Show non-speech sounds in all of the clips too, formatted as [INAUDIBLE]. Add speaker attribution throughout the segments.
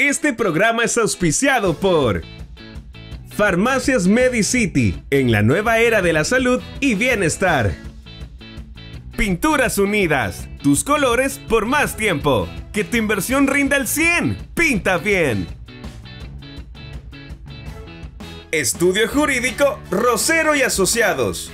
Speaker 1: Este programa es auspiciado por Farmacias MediCity, en la nueva era de la salud y bienestar. Pinturas Unidas, tus colores por más tiempo. Que tu inversión rinda el 100. Pinta bien. Estudio Jurídico Rosero y Asociados.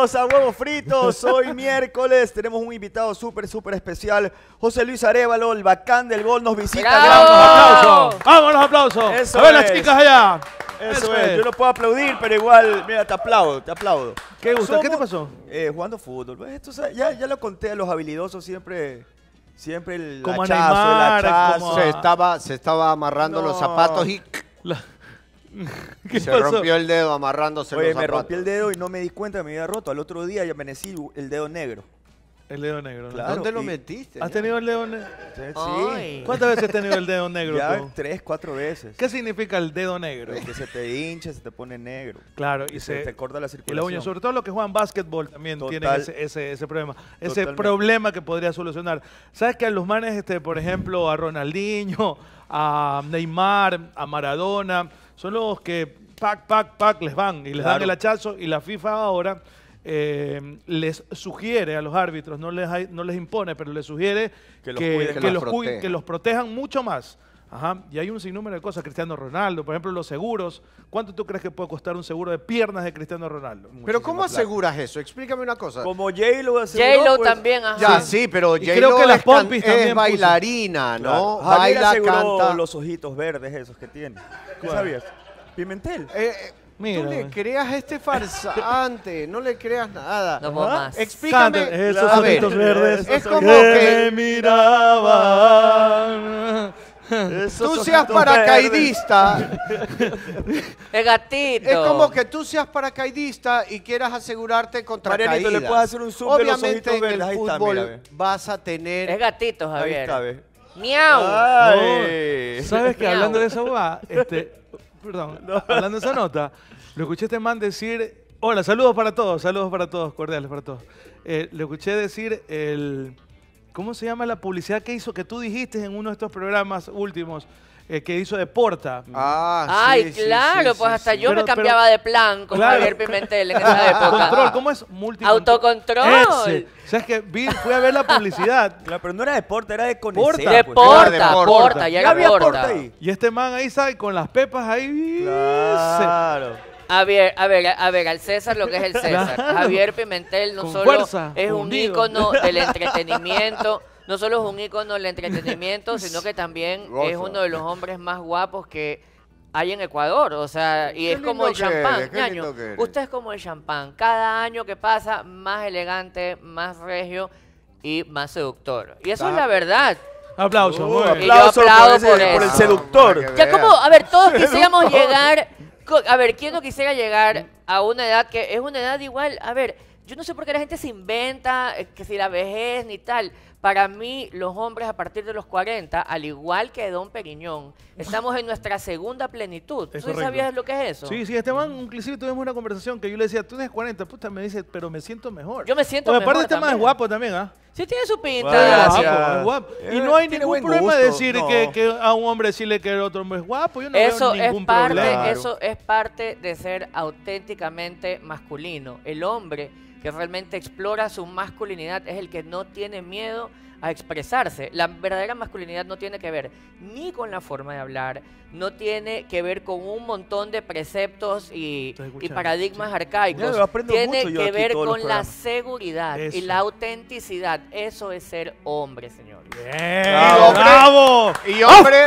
Speaker 2: a Huevos Fritos. Hoy miércoles tenemos un invitado súper, súper especial. José Luis Arevalo, el bacán del gol, nos visita. ¡Bravo! ¡Vamos los aplausos! a ver las chicas allá. Eso, Yo no puedo aplaudir, pero igual, mira, te aplaudo, te aplaudo. ¿Qué ¿Qué te pasó? Eh, jugando fútbol. Pues, esto, ya, lo conté a los habilidosos siempre. Siempre el como el hachazo. Se estaba,
Speaker 3: se estaba amarrando los zapatos y... [LAUGHS] se rompió el dedo amarrándose Oye, me rompí
Speaker 2: el dedo y no me di cuenta que me había roto. Al otro día ya amanecí el
Speaker 4: dedo negro. El dedo negro. ¿Dónde lo metiste? ¿Has tenido el dedo negro? Sí. ¿Cuántas veces has tenido el dedo negro? ya, tres, cuatro veces. ¿Qué significa el dedo negro? que se te hincha, se te pone negro. Claro. Y, se, te corta la circulación. sobre todo los que juegan básquetbol también tienen ese, problema. Ese problema que podría solucionar. ¿Sabes que a los manes, este, por ejemplo, a Ronaldinho, a Neymar, a Maradona son los que pac, pac, pac les van y les dan el hachazo y la FIFA ahora eh, les sugiere a los árbitros, no les, no les impone, pero les sugiere que los, los protejan mucho más. Ajá. Y hay un sinnúmero de cosas. Cristiano Ronaldo, por ejemplo, los seguros. ¿Cuánto tú crees que puede costar un seguro de piernas de Cristiano Ronaldo? pero ¿cómo
Speaker 3: aseguras eso? Explícame una cosa. Como J-Lo aseguró, J-Lo pues. también, ajá.
Speaker 5: Ya,
Speaker 4: sí, pero J-Lo que las es, bailarina, ¿no?
Speaker 2: Baila, canta. los ojitos verdes esos que tiene. ¿Qué sabías? Pimentel. Eh,
Speaker 3: eh, tú le creas a este farsante, no le creas nada. No Explícame. esos ojitos verdes es como que- que miraban.
Speaker 4: [LAUGHS] tú seas paracaidista.
Speaker 3: [LAUGHS] es gatito. Es como que tú seas paracaidista y quieras asegurarte contra Marianito, caídas. le hacer un Obviamente en el fútbol vas a tener... Es gatito, Javier. Ahí ¡Miau!
Speaker 4: [LAUGHS] ¿Sabes que hablando de esa este, perdón, hablando de esa nota, lo escuché este man decir... Hola, saludos para todos, saludos para todos, cordiales para todos. Eh, lo escuché decir el ¿Cómo se llama la publicidad que hizo, que tú dijiste en uno de estos programas últimos? Eh, que hizo Deporta. Ah, Ay, sí, claro,
Speaker 5: pues hasta yo me cambiaba de plan con Javier Pimentel en esa [LAUGHS] época. Control, ¿cómo es? Autocontrol. O
Speaker 4: sea, es que vi, fui a ver la publicidad. La, [LAUGHS] pero no era de Deporta, era de Conicet. Deporta, pues. Porta, Porta, ya era Porta. Y este man ahí, ¿sabes? Con las pepas ahí. Claro.
Speaker 5: A ver, a ver, a ver, al César lo que es el [LAUGHS] César. Javier Pimentel no solo es un ícono [LAUGHS] del entretenimiento, no solo es un ícono del entretenimiento, sino que también es uno de los hombres más guapos que hay en Ecuador, o sea, y es como el champán, Usted es como el champán, cada año que pasa más elegante, más regio y más seductor. Y eso es la verdad. Aplauso, uh, aplauso por el seductor. Ya como, a ver, todos [LAUGHS] quisiéramos llegar a ver, ¿quién no quisiera llegar a una edad que es una edad igual? A ver, yo no sé por qué la gente se inventa eh, que si la vejez ni tal. Para mí, los hombres a partir de los 40, al igual que Don Periñón, estamos en nuestra segunda plenitud. ¿Tú sabías lo que es eso? Sí, sí,
Speaker 4: Esteban, inclusive tuvimos una conversación que yo le decía, tú tienes 40, puta, me dice, pero me siento mejor. Yo me siento mejor. Aparte, este más guapo también, ¿ah?
Speaker 5: Si tiene su pinta.
Speaker 4: Y no hay eh, ningún problema decir que, a un hombre si le quiere otro hombre guapo.
Speaker 5: no es Eso es parte de ser auténticamente masculino. El hombre que realmente explora su masculinidad es el que no tiene miedo a expresarse. La verdadera masculinidad no tiene que ver ni con la forma de hablar, no tiene que ver con un montón de preceptos y, y paradigmas arcaicos. tiene que ver con la seguridad y la autenticidad. Eso es ser hombre, señor. Bravo,
Speaker 3: Y hombre,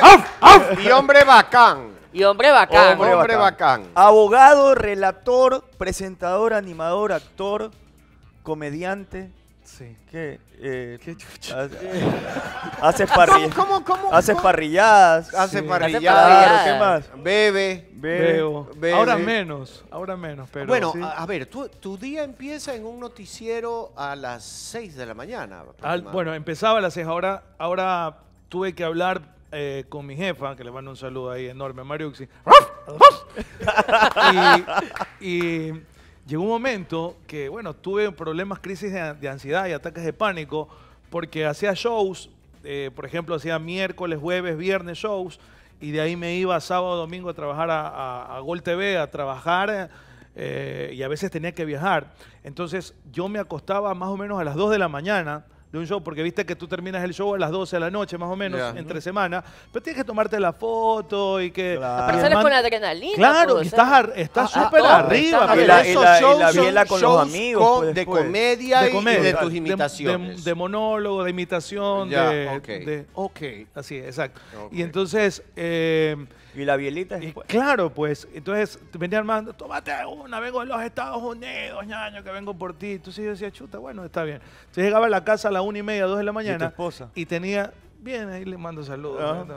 Speaker 3: y hombre bacán. Y hombre bacán. Hombre, bacán.
Speaker 2: Abogado, relator, presentador, animador, actor, comediante, Sí. Que eh, ¿Qué chucha? Hace, haces parrilladas. haces parrilladas. Hace parrilladas. ¿Qué más? Bebe. Bebo. Ahora
Speaker 4: menos, ahora menos. Pero, bueno, a, ver,
Speaker 3: tu, día empieza en un noticiero a las 6 de la mañana.
Speaker 4: bueno, empezaba a las 6. Ahora, ahora tuve que hablar eh, con mi jefa, que le mando un saludo ahí enorme a Mariuxi. [LAUGHS] y, y llegó un momento que, bueno, tuve problemas, crisis de, ansiedad y ataques de pánico, porque hacía shows, eh, por ejemplo, hacía miércoles, jueves, viernes shows, y de ahí me iba sábado, domingo a trabajar a, Gol TV, a trabajar, eh, y a veces tenía que viajar. Entonces yo me acostaba más o menos a las 2 de la mañana de un show, porque viste que tú terminas el show a las 12 de la noche, más o menos, entre semana, pero tienes que tomarte la foto y que... Claro. sales con adrenalina. Claro, y estás
Speaker 5: estás ah, ah, súper oh, arriba.
Speaker 4: y la, con los amigos. Pues, de, comedia y de tus imitaciones. De, monólogo, de imitación. de, okay. ok. así, exacto. Y entonces... Eh, y la bielita es Claro, pues. Entonces venía armando, tómate una, vengo de los Estados Unidos, ñaño, que vengo por ti. Entonces yo decía, chuta, bueno, está bien. Entonces llegaba a la casa a las una y media, dos de la mañana. ¿Y tu esposa? Y tenía, bien, ahí le mando saludos.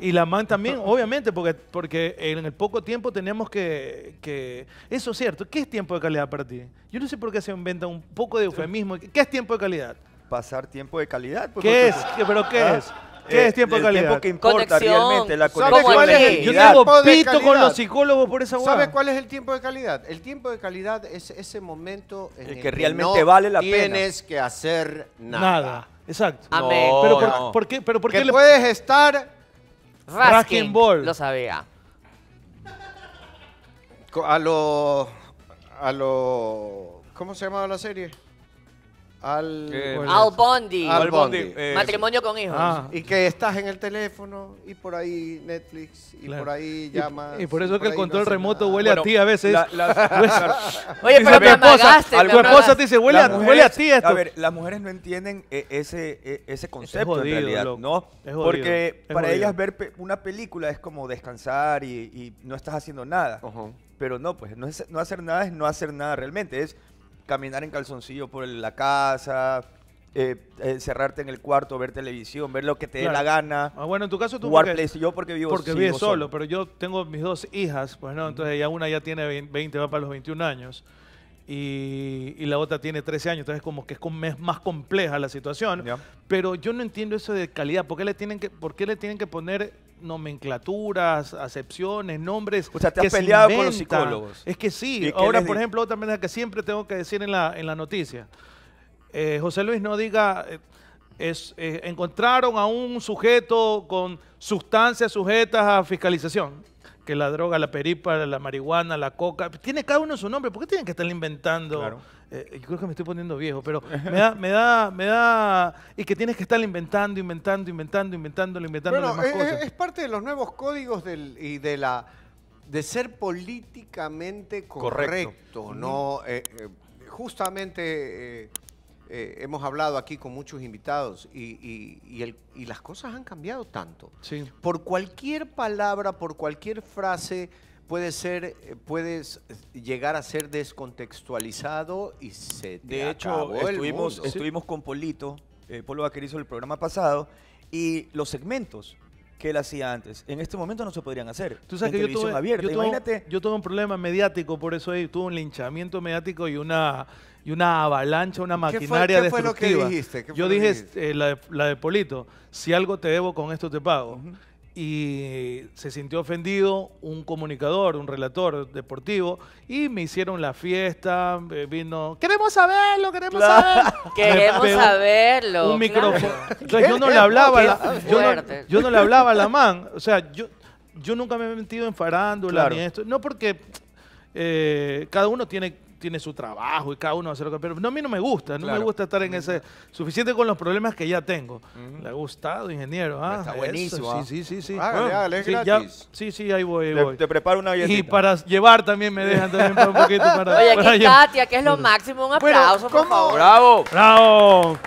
Speaker 4: Y la man también, [LAUGHS] obviamente, porque, porque en el poco tiempo tenemos que, Eso es cierto. ¿Qué es tiempo de calidad para ti? Yo no sé por qué se inventa un poco de eufemismo. ¿Qué es tiempo de calidad? Pasar tiempo de calidad. Pues, ¿Qué es? ¿Pero qué ah, es? ¿Qué es tiempo de calidad? tiempo
Speaker 2: que importa realmente, la ¿Sabe cuál es el Yo tengo pito con los psicólogos por esa hueá. ¿Sabe cuál
Speaker 3: es el tiempo de calidad? El tiempo de calidad es ese momento en el, que, realmente no vale la pena. tienes que hacer nada.
Speaker 5: Nada, exacto. Amén. No, pero, por, qué?
Speaker 3: que puedes estar... Rasking Ball. Lo sabía. A lo... A lo... ¿Cómo se llamaba la serie? Eh, al, Bondi. Eh, Matrimonio con hijos. Ah. Y que estás en el teléfono y por ahí Netflix y por ahí llamas. Y, por eso que el control remoto huele a ti a veces. [LAUGHS] Oye, pero esposa te dice, huele, a- ti A
Speaker 4: ver, las
Speaker 2: mujeres no entienden e- ese, e- ese concepto en realidad, ¿no? Porque para ellas ver una película es como descansar y, no estás haciendo nada. Pero no, pues no hacer nada es no hacer nada realmente. Es caminar en calzoncillo por la casa, eh, encerrarte en el cuarto, ver televisión, ver lo que te dé la gana. Ah, bueno, en tu caso tú porque, yo porque vivo porque vive solo,
Speaker 4: pero yo tengo mis dos hijas, pues no, entonces ya una ya tiene 20, va para los 21 años y, la otra tiene 13 años, entonces como que es, más compleja la situación. Pero yo no entiendo eso de calidad. ¿Por qué le tienen que, por le tienen que poner nomenclaturas, acepciones, nombres? O sea, te has peleado con los psicólogos. Es que sí. Ahora, por ejemplo, otra manera que siempre tengo que decir en la, en la noticia. Eh, José Luis no diga... Eh, es, eh, encontraron a un sujeto con sustancias sujetas a fiscalización que la droga, la peripa, la marihuana, la coca, tiene cada uno su nombre, ¿por qué tienen que estar inventando? Eh, creo que me estoy poniendo viejo, pero me da, me da, me da, y que tienes que estar inventando, inventando, inventando, inventando, inventando más es, eh, eh,
Speaker 3: es parte de los nuevos códigos y de la, de ser políticamente correcto, ¿no? justamente eh, hemos hablado aquí con muchos invitados y, las cosas han cambiado tanto. Por cualquier palabra, por cualquier frase, puede ser, eh, puedes llegar a ser descontextualizado y se te De hecho, estuvimos, estuvimos
Speaker 2: con Polito, eh, Polo hizo el programa pasado, y los segmentos que él hacía antes. En este momento no se podrían hacer. Tú sabes que yo tuve, abierta.
Speaker 4: yo tuve un problema mediático, por eso ahí tuve un linchamiento mediático y una y una avalancha, una maquinaria de qué Fue lo que dijiste? Yo dije, eh, la, de, Polito, si algo te debo, con esto te pago. Y se sintió ofendido un comunicador, un relator deportivo, y me hicieron la fiesta, eh, vino, queremos saberlo, queremos saberlo. [LAUGHS] Queremos saberlo. Un micrófono. yo no le hablaba, yo, no, le hablaba a la man. O sea, yo, yo nunca me he metido en farándula ni esto. No porque eh, cada uno tiene tiene su trabajo y cada uno hace lo que... Pero no, a mí no me gusta, no me gusta estar en ese... Suficiente con los problemas que ya tengo. Le ha gustado, ingeniero. Ah, está buenísimo. Sí, ah. sí, sí. sí. Hágale, sí, gratis. sí, sí, ahí voy, ahí voy. Te, preparo una billetita. Y para llevar también me dejan también para un poquito [LAUGHS] para... Oye, aquí Katia, que es lo
Speaker 5: máximo. Un aplauso, por favor.
Speaker 4: ¡Bravo! ¡Bravo!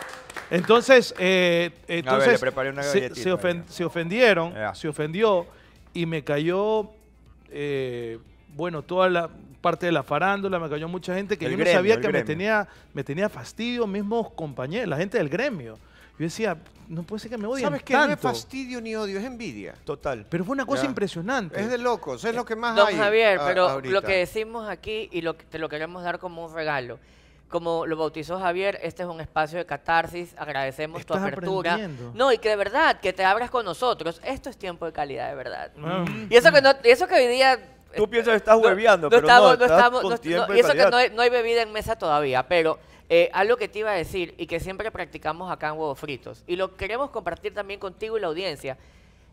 Speaker 4: Entonces, eh, entonces ver, una se, se, se, ofendieron, se ofendió y me cayó, eh, bueno, toda la, parte de la farándula, me cayó mucha gente que yo no sabía que me tenía, me tenía fastidio, mismos compañeros, la gente del gremio. Yo decía, no puede ser que me odien ¿Sabes que No es
Speaker 3: fastidio ni odio, es envidia. Total. Pero fue una cosa impresionante. Es de locos, es lo que más hay. Don Javier, pero lo que
Speaker 5: decimos aquí y lo te lo queremos dar como un regalo. Como lo bautizó Javier, este es un espacio de catarsis. Agradecemos tu apertura. No, y que de verdad, que te abras con nosotros. Esto es tiempo de calidad, de verdad. Ah. Y eso que no, eso que hoy día Tú piensas que estás hueveando, no, pero estamos, no, estamos, y Eso que no hay, bebida en mesa todavía, pero eh, algo que te iba a decir y que siempre practicamos acá en Huevos Fritos, y lo queremos compartir también contigo y la audiencia,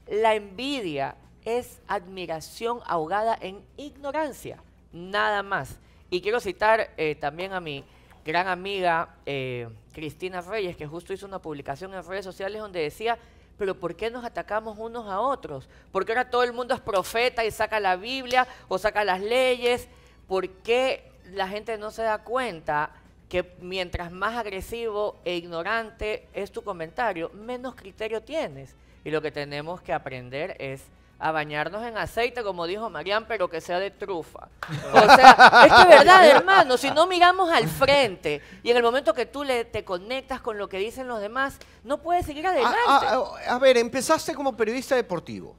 Speaker 5: la envidia es admiración ahogada en ignorancia, nada más. Y quiero citar eh, también a mi gran amiga eh, Cristina Reyes, que justo hizo una publicación en redes sociales donde decía pero ¿por qué nos atacamos unos a otros? Porque ahora todo el mundo es profeta y saca la Biblia o saca las leyes. ¿Por qué la gente no se da cuenta que mientras más agresivo e ignorante es tu comentario, menos criterio tienes? Y lo que tenemos que aprender es a bañarnos en aceite, como dijo Marían, pero que sea de trufa. O sea, es que verdad, hermano, si no miramos al frente y en el momento que tú le, te conectas con lo que dicen los demás, no puedes seguir ah, adelante. Ah, ah, a, ver, empezaste como periodista
Speaker 4: deportivo.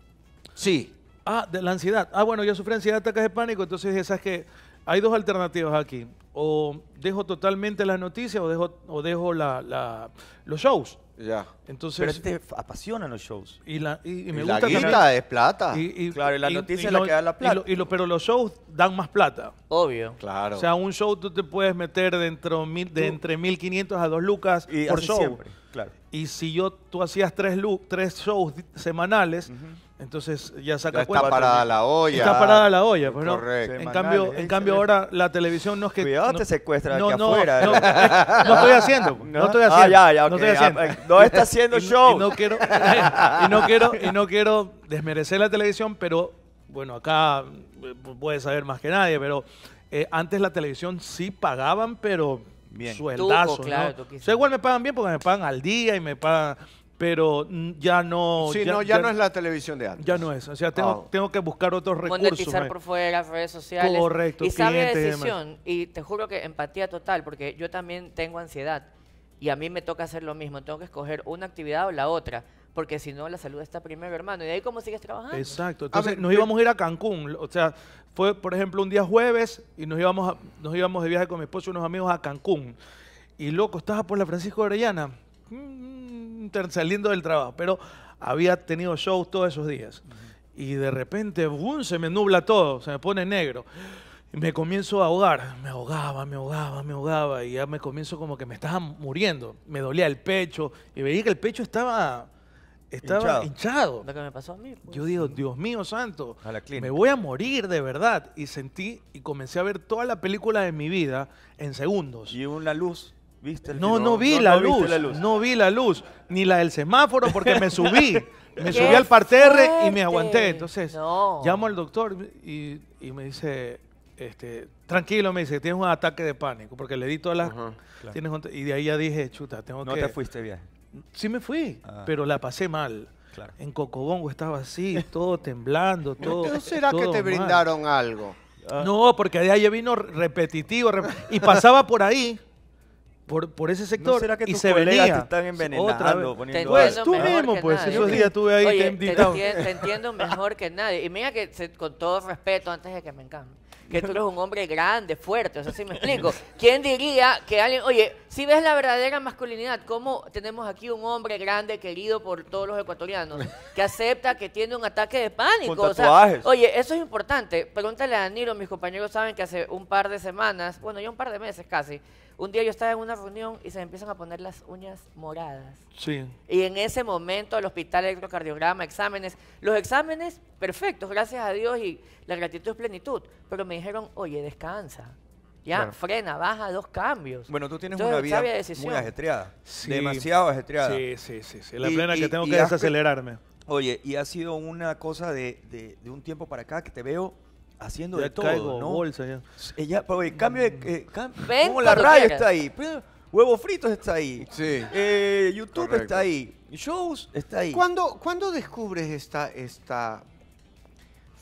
Speaker 4: Sí. Ah, de la ansiedad. Ah, bueno, yo sufrí ansiedad, ataques de pánico, entonces dije, ¿sabes qué? Hay dos alternativas aquí. O dejo totalmente las noticias o dejo, o dejo la, los shows. Ya. Entonces, Pero te apasionan los shows. Y, la, y, es plata. Y, claro, y la noticia es la que da la plata. pero los shows dan más plata. Obvio. Claro. O sea, un show tú te puedes meter dentro de entre 1.500 a 2 lucas por show. Claro. Y si yo, tú hacías tres, shows semanales... Entonces ya saca ya Está parada la olla. Está parada la olla, pues, Correcto. En cambio, en cambio ahora la televisión no es que. Cuidado, te secuestran aquí ¿eh? Eh, No, estoy haciendo. Pues, no, estoy ah, haciendo. Ah, ya, ya, No estoy pues, [LAUGHS] haciendo. No está haciendo show. Y no, quiero, [LAUGHS] y, no quiero, y no quiero desmerecer la televisión, pero bueno, acá eh, puede saber más que nadie, pero antes la televisión sí pagaban, pero bien. sueldazo. igual me pagan bien porque me pagan al día y me pagan pero ya no... ya, no, ya, no es la televisión de antes. Ya no es. O sea, tengo, ah. tengo que buscar otros recursos. Monetizar por fuera, redes sociales. Correcto. Y sabe decisión.
Speaker 5: Y, te juro que empatía total, porque yo también tengo ansiedad. Y a mí me toca hacer lo mismo. Tengo que escoger una actividad o la otra. Porque si no, la salud está primero, hermano. ¿Y de ahí cómo sigues trabajando?
Speaker 4: Exacto. Entonces, nos íbamos a ir a Cancún. O sea, fue, por ejemplo, un día jueves y nos íbamos, nos íbamos de viaje con mi esposo y unos amigos a Cancún. Y loco, estaba por la Francisco Orellana. Mm saliendo del trabajo, pero había tenido shows todos esos días. Y de repente, boom, se me nubla todo, se me pone negro. Y me comienzo a ahogar, me ahogaba, me ahogaba, me ahogaba, y ya me comienzo como que me estaba muriendo. Me dolía el pecho, y veía que el pecho estaba, hinchado.
Speaker 5: me pasó a mí. Pues.
Speaker 4: Yo digo, Dios mío santo, a me voy a morir de verdad. Y sentí y comencé a ver toda la película de mi vida en segundos. Y una luz no, no, vi la, luz, No vi la luz. Ni la del semáforo porque me subí. [LAUGHS] me subí al parterre y me aguanté. Entonces, llamo al doctor y, me dice, este, tranquilo, me dice, tienes un ataque de pánico, porque le di todas las... y de ahí ya dije, chuta, tengo que... No te fuiste bien. Sí me fui, ah. pero la pasé mal. En Cocobongo estaba así, todo temblando, todo... será que te brindaron algo? No, porque de ahí vino repetitivo, y pasaba por ahí por, ese sector ¿No que y tus se venía. Te están envenenando, Poniendo pues tú mismo, pues esos días estuve ahí te,
Speaker 5: entiendo, mejor que nadie. Y mira que con todo respeto, antes de que me encante que tú eres un hombre grande, fuerte, o sea, si ¿sí me explico. [LAUGHS] ¿Quién diría que alguien, oye, si ves la verdadera masculinidad, cómo tenemos aquí un hombre grande, querido por todos los ecuatorianos, que acepta que tiene un ataque de pánico? o sea, oye, eso es importante. Pregúntale a Danilo, mis compañeros saben que hace un par de semanas, bueno, ya un par de meses casi, un día yo estaba en una reunión y se me empiezan a poner las uñas moradas. Sí. Y en ese momento el hospital, electrocardiograma, exámenes. Los exámenes, perfectos, gracias a Dios y la gratitud es plenitud. Pero me dijeron, oye, descansa. Ya, frena, baja dos cambios.
Speaker 2: Bueno, tú tienes una vida muy ajetreada. Demasiado ajetreada. Sí, sí, sí. La plena que tengo que desacelerarme. Oye, y ha sido una cosa de, de un tiempo para acá que te veo haciendo de todo, caigo, ¿no? Bolsa ya. Ella, pero cambio de... como la radio está ahí. Huevos fritos está ahí.
Speaker 3: Sí. Eh, YouTube está ahí. Shows está ahí. ¿Cuándo, descubres esta, esta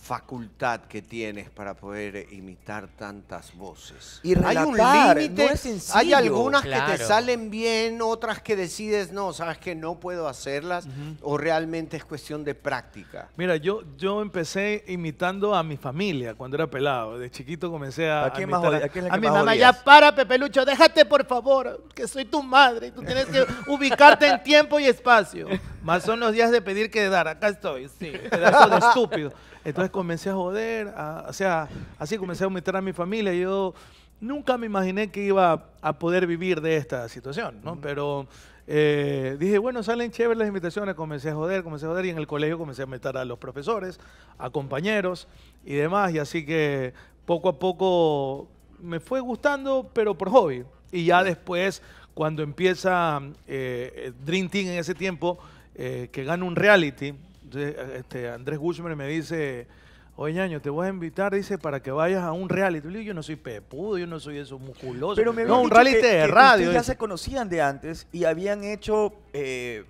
Speaker 3: facultad que tienes para poder imitar tantas voces. Y hay un límite, hay algunas que te salen bien, otras que decides, no, sabes que no puedo hacerlas, o realmente es cuestión de práctica.
Speaker 4: Mira, yo, yo empecé imitando a mi familia cuando era pelado, de chiquito comencé a... ¿A, imitar a, a mi mamá, ya para, Pepe Lucho, déjate por favor, que soy tu madre, y tú tienes que ubicarte en tiempo y espacio. Más son los días de pedir que dar, acá estoy, sí, pedazo de estúpido. Entonces comencé a joder, o sea, así comencé a meter a mi familia. Yo nunca me imaginé que iba a poder vivir de esta situación, ¿no? Pero eh, dije, bueno, salen chéveres las invitaciones, comencé a joder, comencé a joder, y en el colegio comencé a meter a los profesores, a compañeros y demás, y así que poco a poco me fue gustando, pero por hobby. Y ya después, cuando empieza eh, Dream Team en ese tiempo, eh, que gana un reality, este, Andrés Guzmán me dice, oye ñaño, te voy a invitar, dice, para que vayas a un reality. Yo, no soy pepudo, yo no soy eso musculoso. Pero me no, un reality de radio. ya se
Speaker 2: conocían de antes y habían hecho... Eh,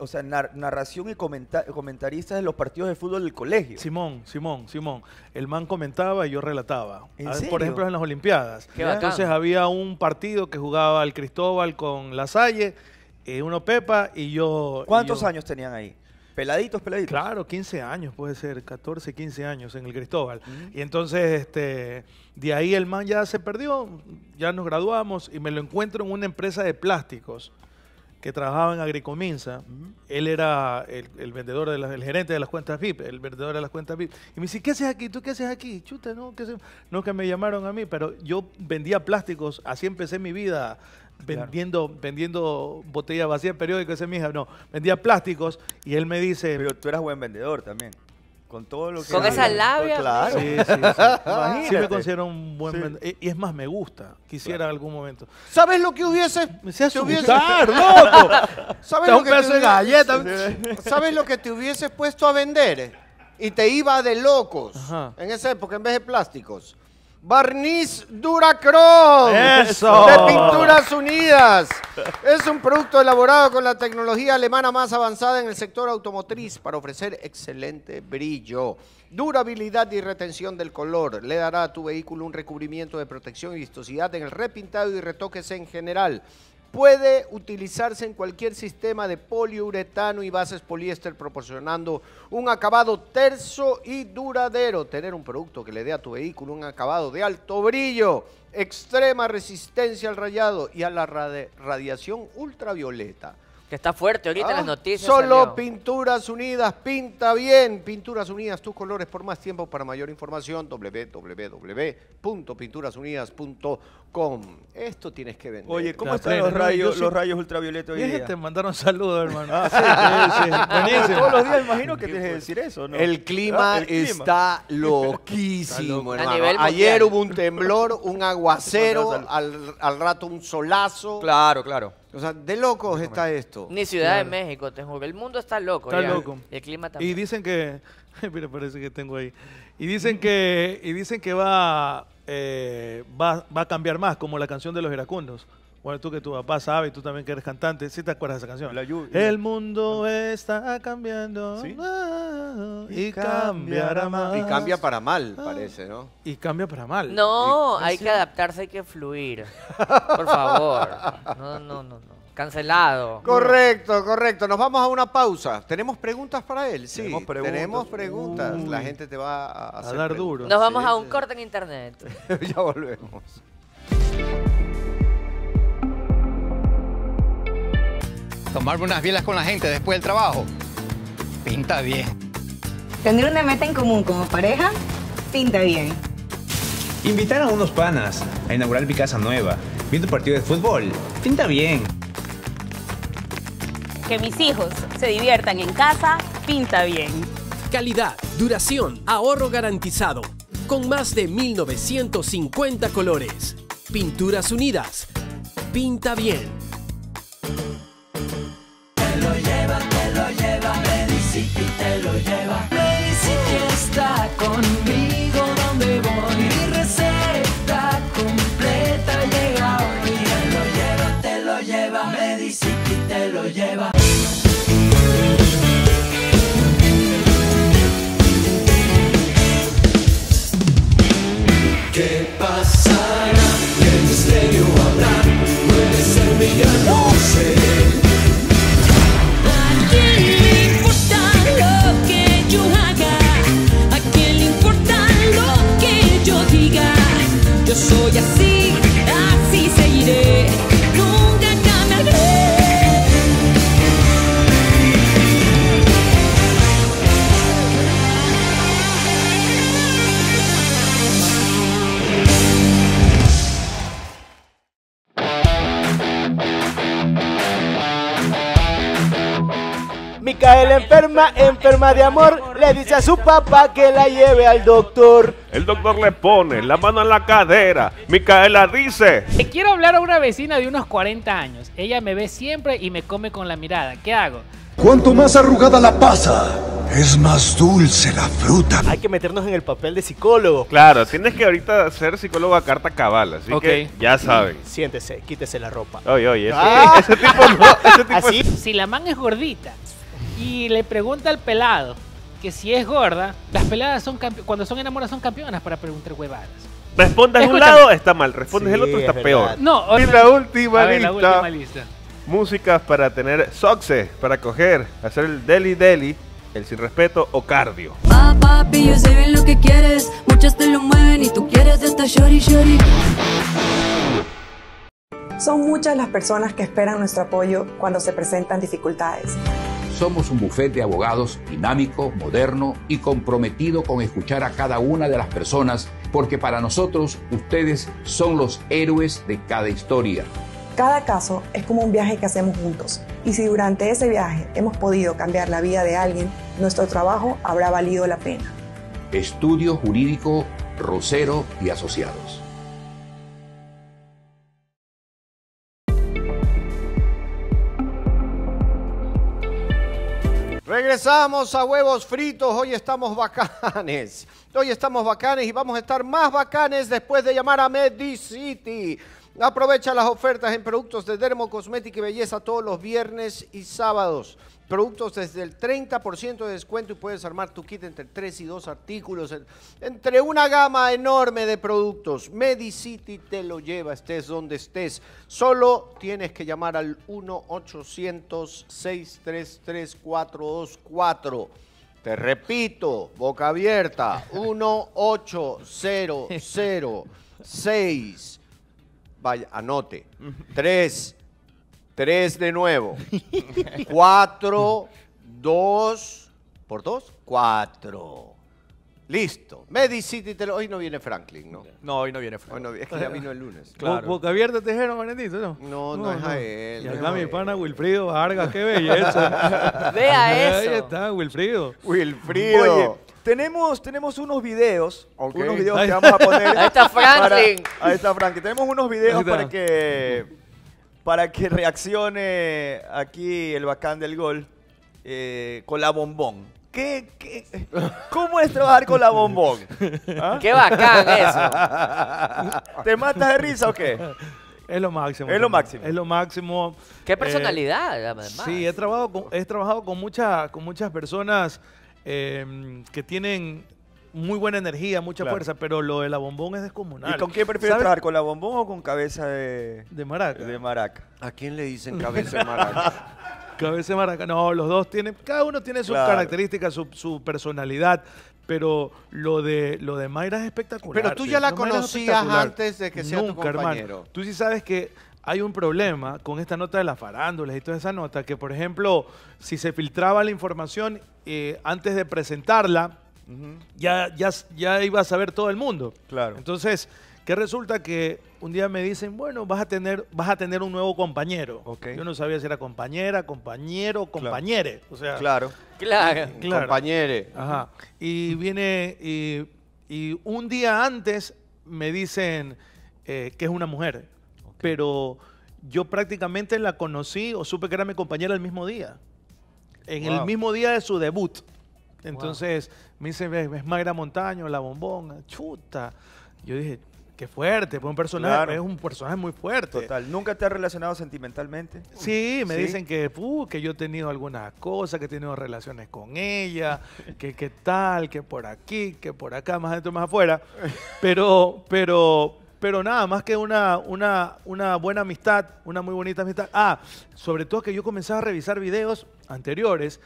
Speaker 2: o sea, narración y comentaristas
Speaker 4: de los partidos de fútbol del colegio. Simón, Simón, Simón. El man comentaba y yo relataba. Ah, por ejemplo, en las Olimpiadas. Entonces había un partido que jugaba el Cristóbal con La Salle, eh, uno Pepa y yo. ¿Cuántos años tenían ahí? Peladitos, peladitos. Claro, 15 años puede ser, 14, 15 años en el Cristóbal. Y entonces, este, de ahí el man ya se perdió, ya nos graduamos y me lo encuentro en una empresa de plásticos que trabajaba en Agricominsa. Él era el, vendedor, de la, el gerente de las cuentas VIP, el vendedor de las cuentas VIP. Y me dice, ¿qué haces aquí? ¿Tú qué haces aquí? Chuta, no, ¿qué no que me llamaron a mí, pero yo vendía plásticos, así empecé mi vida vendiendo, vendiendo botellas vacías, periódicos, ese mija, no, vendía plásticos y él me dice... Pero tú eras buen vendedor también. Con todo lo que... Con esas Claro. Sí, sí, sí. [LAUGHS] me considero un buen Y es más, me gusta. Quisiera en algún momento.
Speaker 3: ¿Sabes lo que hubiese? [LAUGHS] loco. [LAUGHS] ¿Sabes lo, que te hubiese... hubieses puesto a vender? Y te iba de locos en esa época en vez de plásticos Barniz Duracron de Pinturas Unidas. Es un producto elaborado con la tecnología alemana más avanzada en el sector automotriz para ofrecer excelente brillo, durabilidad y retención del color. Le dará a tu vehículo un recubrimiento de protección y vistosidad en el repintado y retoques en general puede utilizarse en cualquier sistema de poliuretano y bases poliéster proporcionando un acabado terso y duradero. Tener un producto que le dé a tu vehículo un acabado de alto brillo, extrema resistencia al rayado y a la radiación ultravioleta.
Speaker 5: Que está fuerte ahorita las ah, noticias. Solo
Speaker 3: Pinturas Unidas, pinta bien. Pinturas Unidas, tus colores por más tiempo. Para mayor información, www.pinturasunidas.com. Esto tienes que vender. Oye, ¿cómo están los rayos, los rayos ultravioleta hoy Te mandaron saludos, hermano. Ah, [LAUGHS] Todos los días imagino que tienes que decir eso, ¿no? El clima, ah, está loquísimo, Ayer hubo un temblor, un aguacero, al rato un solazo. Claro, claro. O sea, de locos está esto. Ni Ciudad de
Speaker 5: México, te juro. El mundo está loco. Está loco. Y el clima Y
Speaker 4: dicen que. [LAUGHS] mira, parece que tengo ahí. Y dicen que, y dicen que va, eh, va, va a cambiar más, como la canción de los iracundos. Bueno, tú que tu papá sabe y tú también que eres cantante, ¿sí te acuerdas de esa canción? El mundo está cambiando ¿Sí?
Speaker 5: y cambiará mal Y cambia para
Speaker 4: mal, ah. parece, ¿no? Y cambia para mal. No,
Speaker 5: hay que adaptarse, hay que fluir. Por favor. No, no, no, no. Cancelado.
Speaker 3: Correcto, correcto. Nos vamos a una pausa. ¿Tenemos preguntas para él? Sí, tenemos preguntas. La gente te va a, hacer dar duro. Nos vamos a un
Speaker 5: corte en internet.
Speaker 3: [LAUGHS] ya volvemos. tomarme unas bielas con la gente después del trabajo, pinta bien.
Speaker 4: Tener una meta en común como
Speaker 3: pareja, pinta bien.
Speaker 2: Invitar a unos panas a inaugurar mi casa nueva, viendo partidos partido de fútbol, pinta bien.
Speaker 5: Que mis hijos se diviertan en casa, pinta bien. Calidad, duración, ahorro garantizado. Con más de 1950
Speaker 3: colores. Pinturas Unidas. Pinta bien.
Speaker 5: Se lo lleva. Baby, y está conmigo.
Speaker 3: enferma de amor le dice a su papá que la lleve al doctor.
Speaker 1: El doctor le pone la mano en la cadera. Micaela dice:
Speaker 5: Le eh, quiero hablar a una vecina de unos 40 años. Ella me ve siempre y me come con la mirada. ¿Qué hago?
Speaker 4: Cuanto más arrugada la pasa, es más dulce la
Speaker 3: fruta. Hay que meternos en el papel de psicólogo.
Speaker 1: Claro, tienes que ahorita ser psicólogo a carta cabal, así que ya saben.
Speaker 3: Siéntese, quítese la ropa. Oye, oye, ese,
Speaker 1: ah. [LAUGHS] tipo no, ¿Ah,
Speaker 5: Si la man es gordita, y le pregunta al pelado que si es gorda, las peladas son cuando son enamoradas son campeonas para preguntar huevadas.
Speaker 1: Respondas Escúchame. un lado, está mal. Respondes el otro, está peor. No, y la última, lista, la Músicas para tener soxe, para coger, hacer el deli deli, el sin respeto o cardio.
Speaker 5: Ah, yo sé bien lo que quieres. Muchas te lo mueven y tú quieres Son muchas las personas que esperan nuestro apoyo cuando se presentan dificultades.
Speaker 3: Somos un bufete de abogados dinámico, moderno y comprometido con escuchar a cada una de las personas, porque para nosotros ustedes son los héroes de cada historia.
Speaker 5: Cada caso es como un viaje que hacemos juntos, y si durante ese viaje hemos podido cambiar la vida de alguien, nuestro trabajo habrá valido la pena.
Speaker 3: Estudio Jurídico Rosero y Asociados. Regresamos a huevos fritos, hoy estamos bacanes. Hoy estamos bacanes y vamos a estar más bacanes después de llamar a MediCity. Aprovecha las ofertas en productos de Dermo cosmética y belleza todos los viernes y sábados. Productos desde el 30% de descuento y puedes armar tu kit entre 3 y 2 artículos, entre una gama enorme de productos. MediCity te lo lleva, estés donde estés. Solo tienes que llamar al 1-800-633-424. Te repito, boca abierta, 1-800-6. Vaya, anote. 3 Tres de nuevo. Cuatro, dos, por dos, cuatro. Listo. Medicity, hoy no viene Franklin, ¿no? No, hoy no viene
Speaker 2: Franklin. no, es que ya vino el lunes. Claro.
Speaker 3: ¿Boca abierta te manetito? No, no, no, es a él. Y acá
Speaker 4: mi pana Wilfrido Vargas, qué belleza. [LAUGHS] Vea eso. Ahí está, Wilfrido. Wilfrido. Oye,
Speaker 2: tenemos, tenemos unos videos,
Speaker 4: unos videos que vamos a poner. Ahí
Speaker 2: está Franklin. ahí está Franklin. Tenemos unos videos para que para que reaccione aquí el bacán del gol eh, con la bombón. ¿Qué,
Speaker 5: cómo es trabajar con la bombón? ¿Ah? ¡Qué bacán eso! [LAUGHS] ¿Te matas de risa o qué?
Speaker 4: Es lo máximo. Es lo máximo. Es lo máximo. Qué eh, personalidad, además. Sí, he trabajado con, he trabajado con, con muchas personas eh, que tienen muy buena energía, mucha fuerza, pero lo de la bombón es descomunal. ¿Y con quién prefieres trabajar? ¿Con la bombón o con cabeza de, de maraca? De maraca. ¿A quién le dicen [LAUGHS] cabeza de maraca? cabeza de maraca. No, los dos tienen, cada uno tiene sus características, su, personalidad pero lo de lo de Mayra es espectacular. Pero tú ya la conocías antes de que sea tu compañero. Tú sí sabes que hay un problema con esta nota de las farándulas y toda esa nota que, por ejemplo, si se filtraba la información eh, antes de presentarla, ya, ya, iba a saber todo el mundo. Claro. Entonces, qué resulta que un día me dicen, bueno, vas a tener, vas a tener un nuevo compañero. Yo no sabía si era compañera, compañero, compañere. O sea, claro. Claro. [LAUGHS]
Speaker 3: Compañere.
Speaker 4: Y viene, y, un día antes me dicen eh, que es una mujer. Pero yo prácticamente la conocí o supe que era mi compañera el mismo día. En el mismo día de su debut. Entonces me dice, es Magra Montaño, la bombón, chuta. Yo dije, qué fuerte, pues un personaje, es un
Speaker 2: personaje muy fuerte. Total, ¿nunca te has relacionado sentimentalmente?
Speaker 4: Sí, me dicen que, uh, que yo he tenido algunas cosas, que he tenido relaciones con ella, que qué tal, que por aquí, que por acá, más adentro, más afuera. [LAUGHS] Pero, pero, pero nada, más que una, una, una buena amistad, una muy bonita amistad. Ah, sobre todo que yo comenzaba a revisar videos anteriores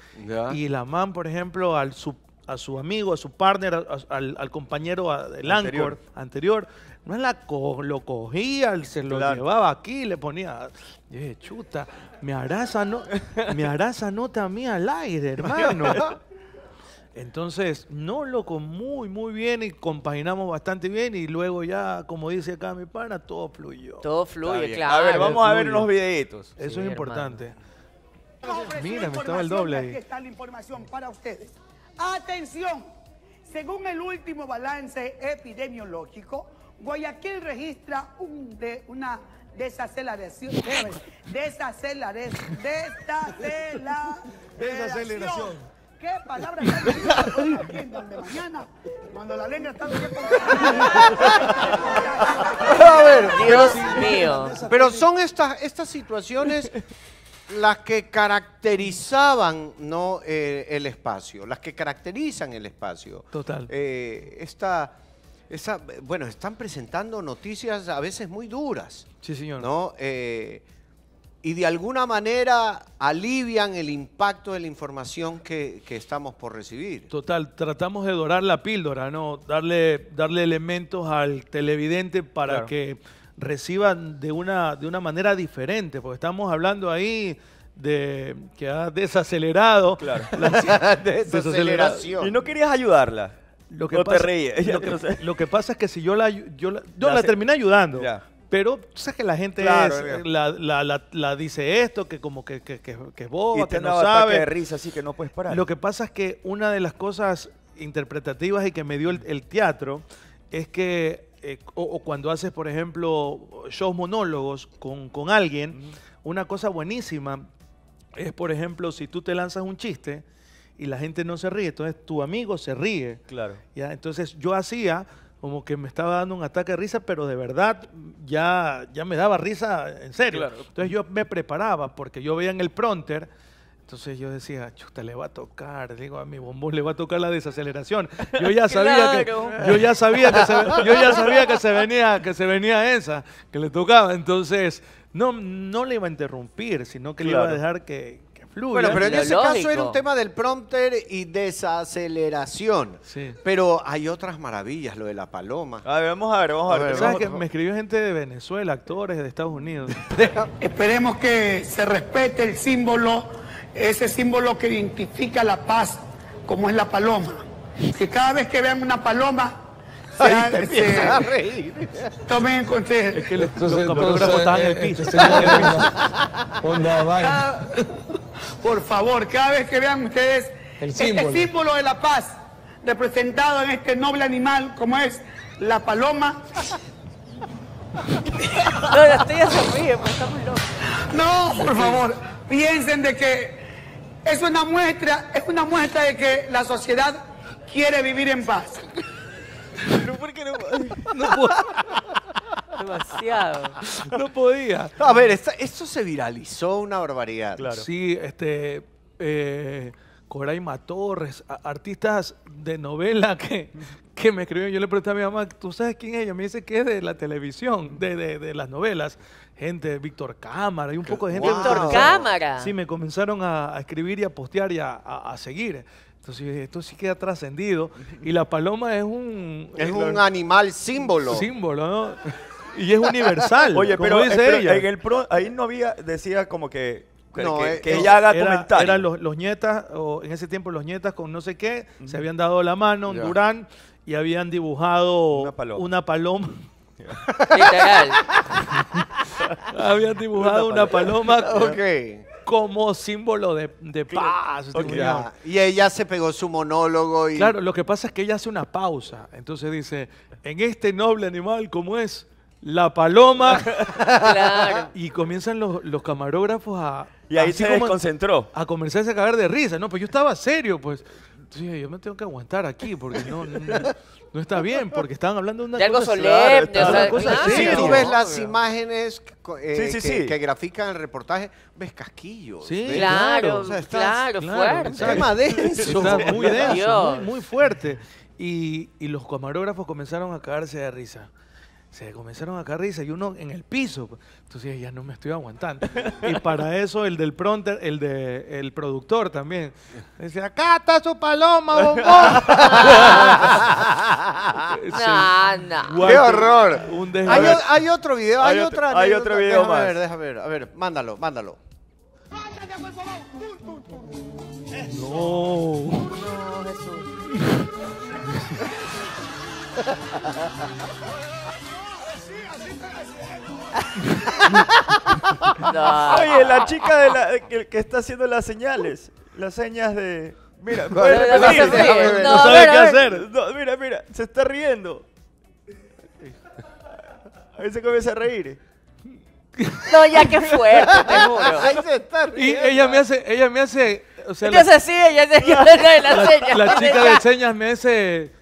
Speaker 4: y la man, por ejemplo, al su, a su amigo, a su partner, al, compañero del anterior. anterior, no la lo cogía, se lo llevaba aquí, le ponía, eh, chuta, me hará, esa no me nota a mí al aire, [LAUGHS] hermano. Entonces, no, loco, muy, muy bien y compaginamos bastante bien y luego ya, como dice acá mi pana, todo fluyó. Todo
Speaker 5: fluye, claro. A ver, vamos a ver unos videitos. Eso es importante.
Speaker 4: Mira, me estaba el doble ahí. Aquí está
Speaker 1: la información para ustedes.
Speaker 3: Atención, según el último balance epidemiológico, Guayaquil registra un de, una desaceleración, [LAUGHS] desaceleración, desaceleración ¿Qué palabras [LAUGHS] cuando la está [LAUGHS] A ver, Dios mío. Pero son estas, estas situaciones las que caracterizaban ¿no? Eh, el espacio, las que caracterizan el espacio. Total. Eh, esta, bueno, están presentando noticias a veces muy duras. Sí, señor. ¿no? Eh, y de alguna manera alivian el impacto de la información que, estamos por recibir. Total,
Speaker 4: tratamos de dorar la píldora, ¿no? Darle, darle elementos al televidente para que reciban de una, de una manera diferente, porque estamos hablando ahí de que ha desacelerado la [LAUGHS] desaceleración. Y no querías ayudarla. Lo no te ríes. [LAUGHS] Lo que, pasa es que si yo la, yo la, yo la, terminé ayudando. Ya pero sabes que la gente la, dice esto, que como que, que, que, que es boba, y que no sabe. risa, así que no puedes parar. Lo que pasa es que una de las cosas interpretativas y que me dio el, teatro es que, eh, o, cuando haces, por ejemplo, shows monólogos con, alguien, una cosa buenísima es, por ejemplo, si tú te lanzas un chiste y la gente no se ríe, entonces tu amigo se ríe. Claro. Entonces yo hacía como que me estaba dando un ataque de risa, pero de verdad ya, ya me daba risa en serio. Entonces yo me preparaba porque yo veía en el pronter, entonces yo decía, chuta, le va a tocar, digo, a mi bombón le va a tocar la desaceleración. Yo ya [LAUGHS] sabía que yo ya sabía se, yo ya sabía que se venía que se venía esa, que le tocaba, entonces no no le iba a interrumpir, sino que le iba a dejar que bueno, pero en ese caso era un
Speaker 3: tema del prompter y desaceleración. Pero hay otras maravillas, lo de la paloma.
Speaker 4: A ver, vamos a ver, vamos a, ver. ¿Sabes que me escribió gente de Venezuela, actores de Estados Unidos. [LAUGHS]
Speaker 3: Esperemos que se
Speaker 4: respete
Speaker 3: el símbolo, ese símbolo que identifica la paz, como es la paloma. Que cada vez que vean una paloma
Speaker 4: Sí, se, ah, a reír. Tomen en cuenta. en el eh, piso. Este ah,
Speaker 3: por favor, cada vez que vean ustedes el este símbolo. de la paz representado en este noble animal como es la paloma. No, estoy estrella se ríe, pero está muy loco. No, por favor, piensen de que es una muestra, es una muestra de que la sociedad quiere vivir en paz no, podía.
Speaker 5: [LAUGHS] [LAUGHS] Demasiado. No podía. A ver, eso
Speaker 3: esto se viralizó una barbaridad. Claro.
Speaker 4: Sí, este. Eh, Coraima Torres, artistas de novela que, que me escribieron. Yo le pregunté a mi mamá, ¿tú sabes quién es ella? Me dice que es de la televisión, de, las novelas. Gente, Víctor Cámara, y un poco de gente. Víctor Cámara. Sí, me comenzaron a, escribir y a postear y a seguir. Entonces esto sí queda trascendido. Y la paloma es un... Es, eh, un, animal símbolo. Símbolo, ¿no? Y es universal. [LAUGHS] Oye, pero, dice En el ahí no había, decía como que... no, que, eh, eh, ella haga era, Eran los, nietas, o en ese tiempo los nietas con no sé qué, se habían dado la mano, en Durán, y habían dibujado Una paloma. Una
Speaker 3: [LAUGHS] Habían dibujado una paloma, [LAUGHS] Ok, como símbolo de, paz. Y ella se pegó su monólogo y Claro, lo
Speaker 4: que pasa es que ella hace una pausa. Entonces dice, en este noble animal como es la paloma. [LAUGHS] Claro. Y comienzan los, camarógrafos a... Y ahí se desconcentró. A comenzar a cagar de risa. No, pues yo estaba serio, pues. Sí, yo me tengo
Speaker 3: que aguantar aquí porque no, no, está bien, porque estaban hablando de una de algo solemne. o sea, tú ves las imágenes eh, que, grafican el reportaje, ves casquillos. Sí, claro, claro, fuerte. denso, fuerte. está muy denso,
Speaker 4: muy, fuerte. Y, y los camarógrafos comenzaron a caerse de risa se comenzaron a carrizar y uno en el piso. Pues. Entonces ya no me estoy aguantando. y para eso el del pronter, el de el productor también. Dice, acá
Speaker 5: está su paloma, bombón. [LAUGHS] ¡Qué
Speaker 4: horror! hay, otro video, hay, otro, otra. Hay otro video más. Ver,
Speaker 3: déjame ver, a ver, mándalo, mándalo. No. [LAUGHS] [LAUGHS] Oye, la chica de la,
Speaker 2: eh, que, está haciendo las señales, las señas de... Mira, puede repetir. no, sabe qué hacer. mira, mira, se está riendo. A se comienza a reír.
Speaker 1: No, ya que
Speaker 5: fuerte, Ahí se está riendo. Y ella me
Speaker 4: hace, ella me hace, o sea, así,
Speaker 5: ella se la, la, chica de
Speaker 3: señas me hace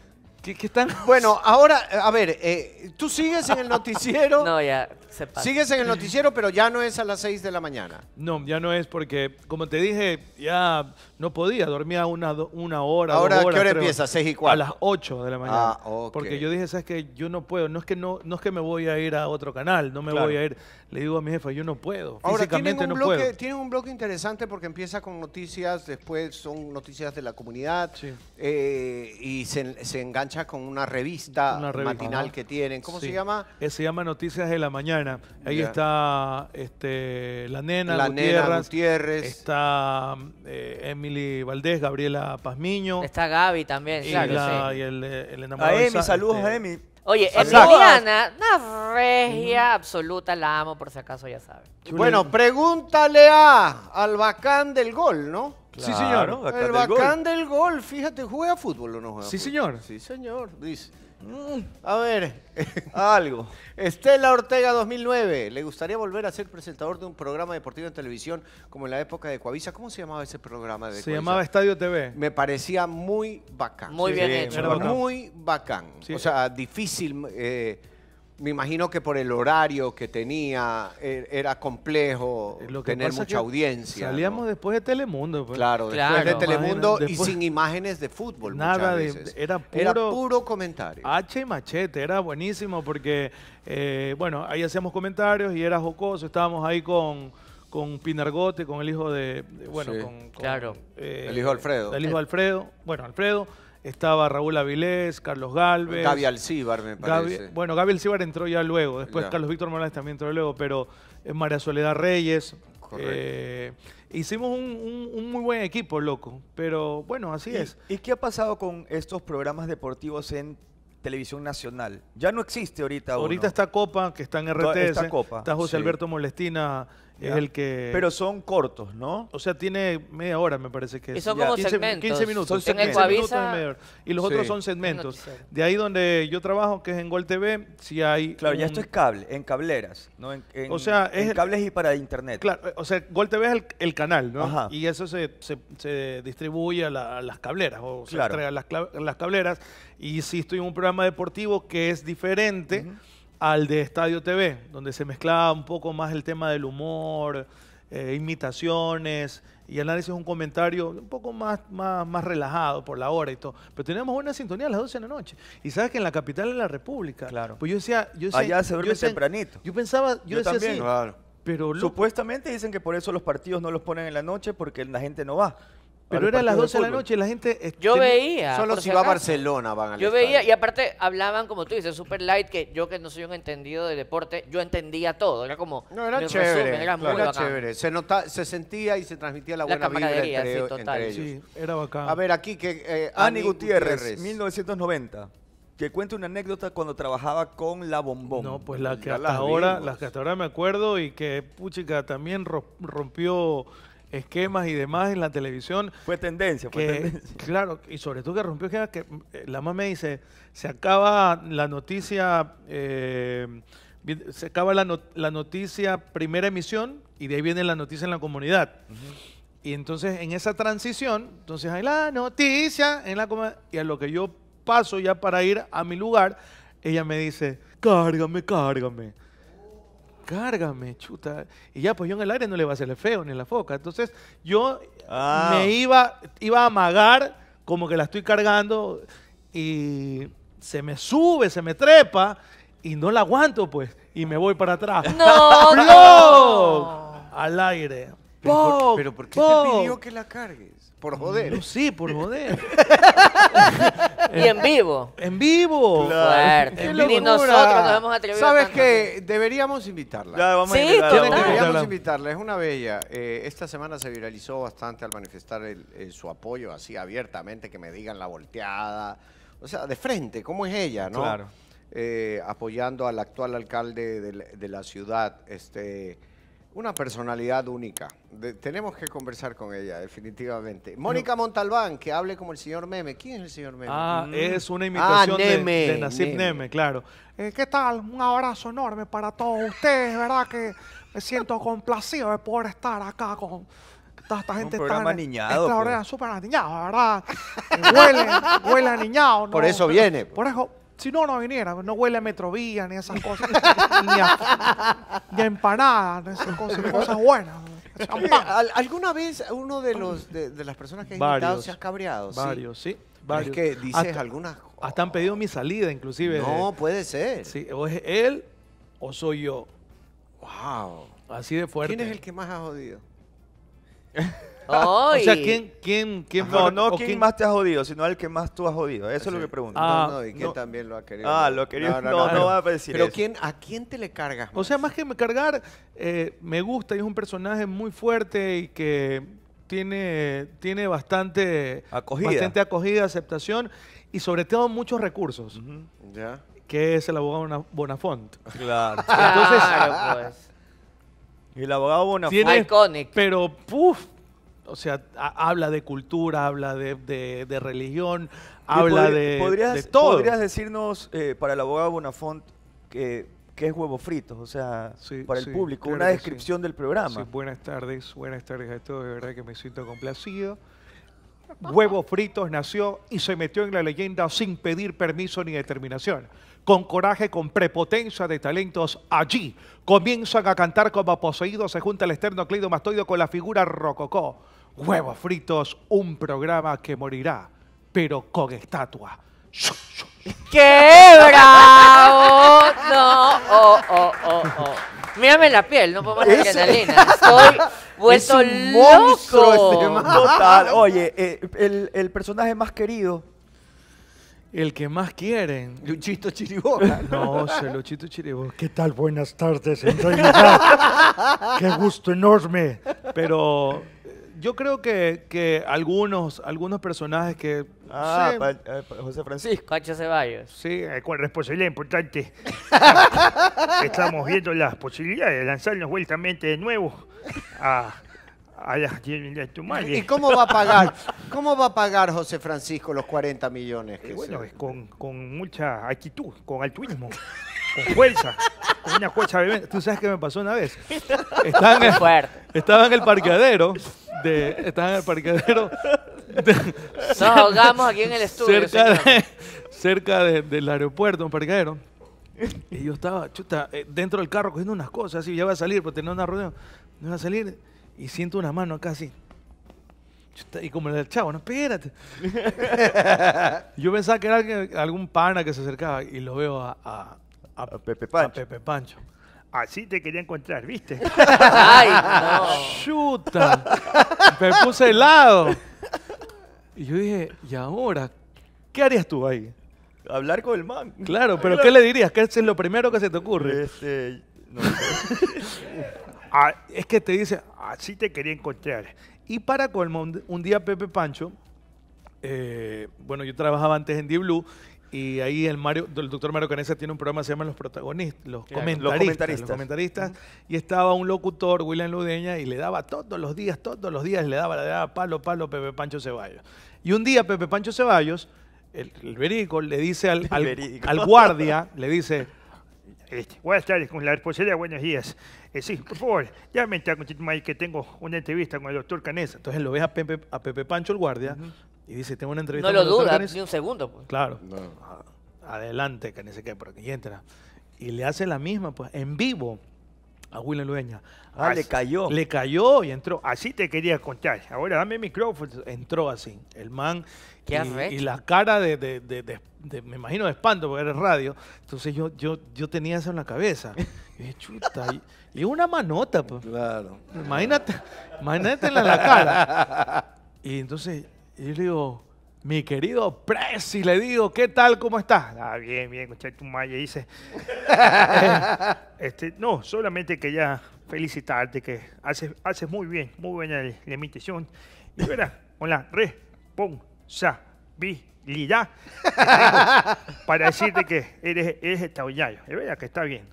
Speaker 3: están? [LAUGHS] Bueno, ahora, eh, a ver, eh, tú sigues en el noticiero. [LAUGHS] no, ya, se Sigues en el noticiero, pero ya no es a las 6 de la mañana.
Speaker 4: No, ya no es porque, como te dije, ya no podía. Dormía una, una hora. Ahora, dos horas, ¿qué hora empieza? 6 y A las 8 de la mañana. Ah, ok. Porque yo dije, ¿sabes qué? Yo no puedo. No es que, no, no es que me voy a ir a otro canal, no me voy a ir le digo a mi jefa, yo no puedo. Ahora, tienen un, bloque,
Speaker 3: un bloque interesante porque empieza con noticias, después son noticias de la comunidad eh, y se, engancha con una revista, matinal que tienen. ¿Cómo se llama? Eh,
Speaker 4: se llama Noticias de la Mañana. Ahí está este, la nena, la Gutiérrez, Está eh, Emily Valdés, Gabriela Pazmiño.
Speaker 5: Está Gaby también, claro. sí.
Speaker 4: Y el, A Emi, saludos a este, Emi.
Speaker 5: Oye, Emiliana, una regia absoluta, la amo por si acaso ya sabe.
Speaker 3: Bueno, pregúntale a al bacán del gol, ¿no? sí, señor. Bacán del gol. del gol, fíjate, ¿juega fútbol o no juega? Sí, señor. Sí, señor, dice. A ver, [LAUGHS] algo. Estela Ortega 2009, ¿le gustaría volver a ser presentador de un programa deportivo en televisión como en la época de Coavisa? ¿Cómo se llamaba ese programa de Se llamaba Estadio TV. Me parecía muy bacán. Muy bien hecho. Muy bacán. O sea, difícil eh, me imagino que por el horario que tenía e, era complejo eh, tener mucha audiencia. Salíamos después de Telemundo. Pues. Claro, después de Telemundo y sin imágenes de fútbol. muchas veces. era, puro,
Speaker 4: comentario. H y machete, era buenísimo porque, eh, bueno, ahí hacíamos comentarios y era jocoso, estábamos ahí con con Pinargote, con el hijo de, bueno, con,
Speaker 3: claro. Eh, el hijo Alfredo. El hijo Alfredo,
Speaker 4: bueno, Alfredo, estaba Raúl Avilés, Carlos Galvez. Gaby Alcíbar, me parece. bueno, Gaby Alcíbar entró ya luego, después Carlos Víctor Morales también entró luego, pero eh, María Soledad Reyes. Eh, hicimos un, muy buen equipo, loco, pero bueno, así es. ¿Y qué ha pasado
Speaker 2: con estos programas deportivos en televisión nacional. Ya no existe ahorita. Ahorita está
Speaker 4: Copa, que está en RTS. Está, José Alberto Molestina es el que... Pero son cortos, ¿no? O sea, tiene media hora, me parece que y son Como 15, minutos. Son segmentos. 15 minutos y, media hora. y los otros son segmentos. De ahí donde yo trabajo, que es en Gol TV, si hay... Claro, ya esto es cable, en cableras,
Speaker 2: ¿no? En, o sea,
Speaker 4: es cables y para internet. Claro, o sea, Gol TV es el, canal, ¿no? Ajá. Y eso se, se, distribuye a, las cableras, o claro. se entrega a las, las, cableras. Y si estoy en un programa deportivo que es diferente al de Estadio TV, donde se mezclaba un poco más el tema del humor, eh, imitaciones y análisis, un comentario un poco más, más, relajado por la hora y todo. Pero teníamos una sintonía a las 12 de la noche. Y sabes que en la capital de la República, claro. pues yo decía, yo decía, allá yo tempranito. Yo pensaba, yo, también, claro. Pero Supuestamente dicen que por eso los partidos no
Speaker 2: los ponen en la noche porque la gente no va. Pero eran las 12 de, la noche y la gente... Eh, yo veía. Solo
Speaker 5: si, va a Barcelona
Speaker 3: van al Yo veía
Speaker 5: y aparte hablaban, como tú dices, super light, que yo que no soy un entendido de deporte, yo entendía todo. Era como... No, era chévere. era muy era chévere.
Speaker 3: Se, sentía y se transmitía la, buena vibra entre, total. era bacán. A ver, aquí que... Eh, Ani Gutiérrez,
Speaker 2: 1990 que cuente una anécdota cuando trabajaba con la bombón. No, pues la que hasta ahora, las
Speaker 4: que hasta ahora me acuerdo y que puchica también rompió esquemas y demás en la televisión. Fue tendencia, fue tendencia. Claro, y sobre todo que rompió que eh, la mamá me dice, se acaba la noticia, eh, se acaba la, noticia primera emisión y de ahí viene la noticia en la comunidad. Y entonces en esa transición, entonces hay la noticia en la comunidad y a lo que yo paso ya para ir a mi lugar, ella me dice, cárgame, cárgame cárgame, chuta. Y ya, pues yo en el aire no le va a hacerle feo ni en la foca. Entonces yo ah. me iba, iba a amagar como que la estoy cargando y se me sube, se me trepa y no la aguanto, pues. Y me voy para atrás. ¡No! [LAUGHS] Al aire. Pero, porque por, qué te pidió
Speaker 3: que la cargues? Por joder. sí, por joder. [LAUGHS] y en vivo. En vivo. Claro. Ni nosotros nos hemos atrevido ¿Sabes qué? Deberíamos invitarla. Deberíamos invitarla, es una bella. Eh, esta semana se viralizó bastante al manifestar su apoyo así abiertamente, que me digan la volteada. O sea, de frente, ¿cómo es ella, no? Claro. Eh, apoyando al actual alcalde de, la- de la ciudad, este una personalidad única. tenemos que conversar con ella, definitivamente. Mónica Montalbán, que hable como el señor Meme. ¿Quién es el señor Meme? Ah, mm. es una ah, imitación de, de
Speaker 4: Meme, claro. Eh,
Speaker 3: ¿Qué tal? Un abrazo
Speaker 4: enorme para todos ustedes, ¿verdad? Que me siento complacido de poder estar acá con, toda esta gente un tan niñado, programa pues. súper niñado, ¿verdad? huele, huele niñado. Pues. Por eso viene. Por eso, si no, no viniera. No huele a metrovía, ni esas cosas. ni,
Speaker 3: a, ni esas cosas, buenas. ¿Alguna vez uno de los de, las personas que ha invitado se ha cabreado? Varios, sí. varios. Es que dices algunas
Speaker 4: cosas? Hasta han pedido mi salida, inclusive. No, eh, puede ser. Sí, o es él o soy yo. Wow. Así de fuerte. ¿Quién es el que más ha jodido? [LAUGHS] o sea, ¿quién, quién, quién No, no quién, más te ha jodido, sino al que más tú has jodido. Eso es lo que pregunto. Ah, no, no, y quién también
Speaker 3: lo ha querido. Ah, lo ha querido. No, no, va a decir Pero eso. ¿quién, ¿a quién te le cargas?
Speaker 4: O sea, más que me cargar, eh, me gusta y es un personaje muy fuerte y que tiene, tiene bastante acogida. bastante acogida, aceptación y sobre todo muchos recursos. Ya. Que es el abogado Bonafont. Claro. Entonces, claro,
Speaker 2: pues. [LAUGHS] El abogado Bonafont. Tiene, Iconic.
Speaker 4: Pero, puf o sea, habla de cultura, habla de, religión, habla de, todo. ¿Podrías
Speaker 2: decirnos, eh, para el abogado Bonafont,
Speaker 4: que, que, es
Speaker 1: huevos fritos? O sea, para el público, una descripción del programa. buenas tardes, buenas tardes a
Speaker 4: todos, de verdad que me siento complacido. Huevos Fritos nació y se metió en la leyenda sin pedir permiso ni determinación. Con coraje, con prepotencia de talentos allí. Comienzan a cantar como poseídos, se junta el externo Mastoido con la figura Rococó Huevos fritos, un programa que morirá, pero con
Speaker 5: estatua. ¡Qué bravo! No, oh, oh, oh, oh. Mírame la piel, no puedo más Es- adrenalina. Estoy [LAUGHS] vuelto loco.
Speaker 2: Oye, eh, el, el personaje más querido.
Speaker 4: El que más quieren. Luchito Chiriboga. [LAUGHS] No, se Luchito Chiriboga.
Speaker 1: ¿Qué tal? Buenas tardes, en [LAUGHS] Qué gusto enorme.
Speaker 4: Pero yo creo que, que algunos, algunos personajes que. Ah,
Speaker 1: eh, José Francisco. Pacho Ceballos. Sí, eh, con responsabilidad importante. [LAUGHS] Estamos viendo las posibilidades de lanzarnos vueltamente de nuevo a, las tiendas de ¿Y cómo va a pagar? ¿Cómo va a
Speaker 3: pagar José Francisco los 40
Speaker 1: millones? que eh, bueno, es con, con mucha actitud, con altruismo con fuerza,
Speaker 4: con una fuerza. Tú sabes que me pasó una vez.
Speaker 1: [LAUGHS] Estaba
Speaker 4: en el, parqueadero. De, estaba en el parqueadero.
Speaker 5: Nos ahogamos aquí en el estudio.
Speaker 4: Cerca, [LAUGHS] del aeropuerto, un parqueadero. Y yo estaba, chuta, eh, dentro del carro cogiendo unas cosas, y ya va a salir, porque tenía una reunión. No iba a salir y siento una mano acá así. y como el chavo, no, espérate. [LAUGHS] yo pensaba que era algún pana que se acercaba y lo veo a, a, Pepe Pancho.
Speaker 1: Así te quería encontrar, ¿viste? [LAUGHS] ¡Ay, no! ¡Chuta!
Speaker 4: Me puse helado. Y yo dije, ¿y ahora? ¿Qué harías tú ahí?
Speaker 1: Hablar con el man. Claro, pero ¿qué le dirías?
Speaker 4: ¿Qué es lo primero que se te ocurre? Este, no. [LAUGHS] Ah, es que te dice, así te quería encontrar. Y para colmo, un, día Pepe Pancho, eh, bueno, yo trabajaba antes en D-Blue y ahí el, Mario, el doctor Mario Canesa tiene un programa que se llama Los Protagonistas, los, comentaristas, Y estaba un locutor, William Ludeña, y le daba todos los días, todos los días, le daba, le daba palo, palo, Pepe Pancho Ceballos. Y un día Pepe Pancho Ceballos, el, el verico, le dice al, al, guardia, le dice... buenas
Speaker 1: tardes, con la responsabilidad, buenos días. Eh, sí, por favor, me a que tengo una entrevista con el
Speaker 4: doctor Canesa. Entonces lo ves a Pepe, a Pepe Pancho, el guardia, y dice, tengo una
Speaker 1: entrevista. No lo duda ni
Speaker 5: un segundo.
Speaker 4: Pues. Claro. Adelante, que ni se quede por aquí, entra. Y le hace la misma, pues, en vivo a William Lueña. Ah, le cayó. Le cayó y entró. Así te quería contar. Ahora dame el micrófono. Entró así. El man.
Speaker 1: Qué y, y, la
Speaker 4: cara de, me imagino, de espanto, porque era radio. Entonces yo, yo, yo tenía eso en la cabeza. Y dije, chuta. y, y una manota, pues. Claro. Imagínate, imagínate en la cara. Y entonces y yo le digo, mi querido Presi, le digo, ¿qué tal? ¿Cómo estás? Ah, bien, bien, tu dice. [LAUGHS]
Speaker 1: Eh, este, no, solamente quería felicitarte, que haces, haces muy bien, muy buena la, la imitación. Y [LAUGHS] verás, con la responsabilidad [LAUGHS] para decirte que eres, eres Es verdad que está bien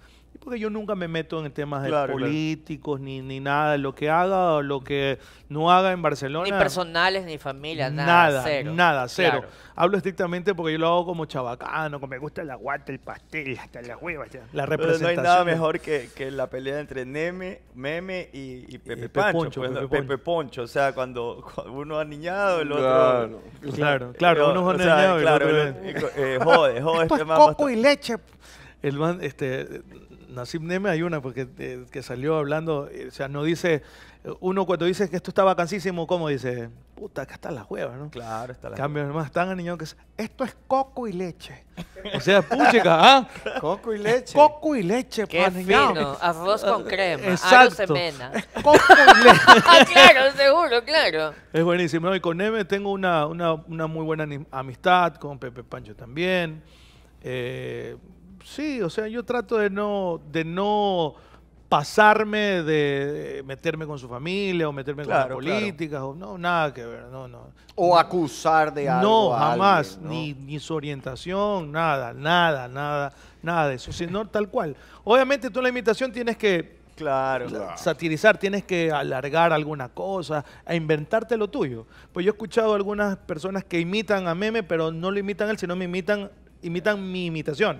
Speaker 4: porque yo nunca me meto en temas políticos ni, ni nada, lo que haga o lo que no haga en Barcelona. Ni personales, ni familia, nada. Nada, cero. Nada, cero. Hablo estrictamente porque yo lo hago como chabacano, como me gusta la guata, el pastel, hasta las
Speaker 5: La representación. no hay nada
Speaker 1: mejor que,
Speaker 2: la pelea entre Neme, Meme y, pues, Pepe, Poncho, Pepe, Poncho. o sea, cuando, uno ha niñado, el otro... Claro, claro, uno y el otro...
Speaker 4: Eh, jode, jode. [LAUGHS] este es coco y leche el man, este, Nasib Neme hay una porque, eh, que salió hablando, eh, o sea, no dice, eh, uno cuando dice que esto está vacancísimo, ¿cómo dice? Puta, acá está las huevas, ¿no? Claro, está la Cambio, nomás, tan niño que es, esto es coco y leche. o sea, puchica, ¿ah? Coco y leche. coco y leche, Qué pan, fino, arroz con crema, Exacto.
Speaker 5: coco y leche. [LAUGHS] Ah, claro, seguro, claro.
Speaker 4: Es buenísimo. Y con Neme tengo una, una, una muy buena amistad, con Pepe Pancho también. Eh, sí, o sea, yo trato de no, de no pasarme de meterme con su familia o meterme con las políticas o no
Speaker 3: nada que ver no no o acusar de algo no jamás
Speaker 4: Ni, ni su orientación nada nada nada nada de eso sino tal cual obviamente tú la imitación tienes que Claro. Satirizar, tienes que alargar alguna cosa, a e inventarte lo tuyo. Pues yo he escuchado algunas personas que imitan a Meme, pero no lo imitan él, sino me imitan, imitan mi imitación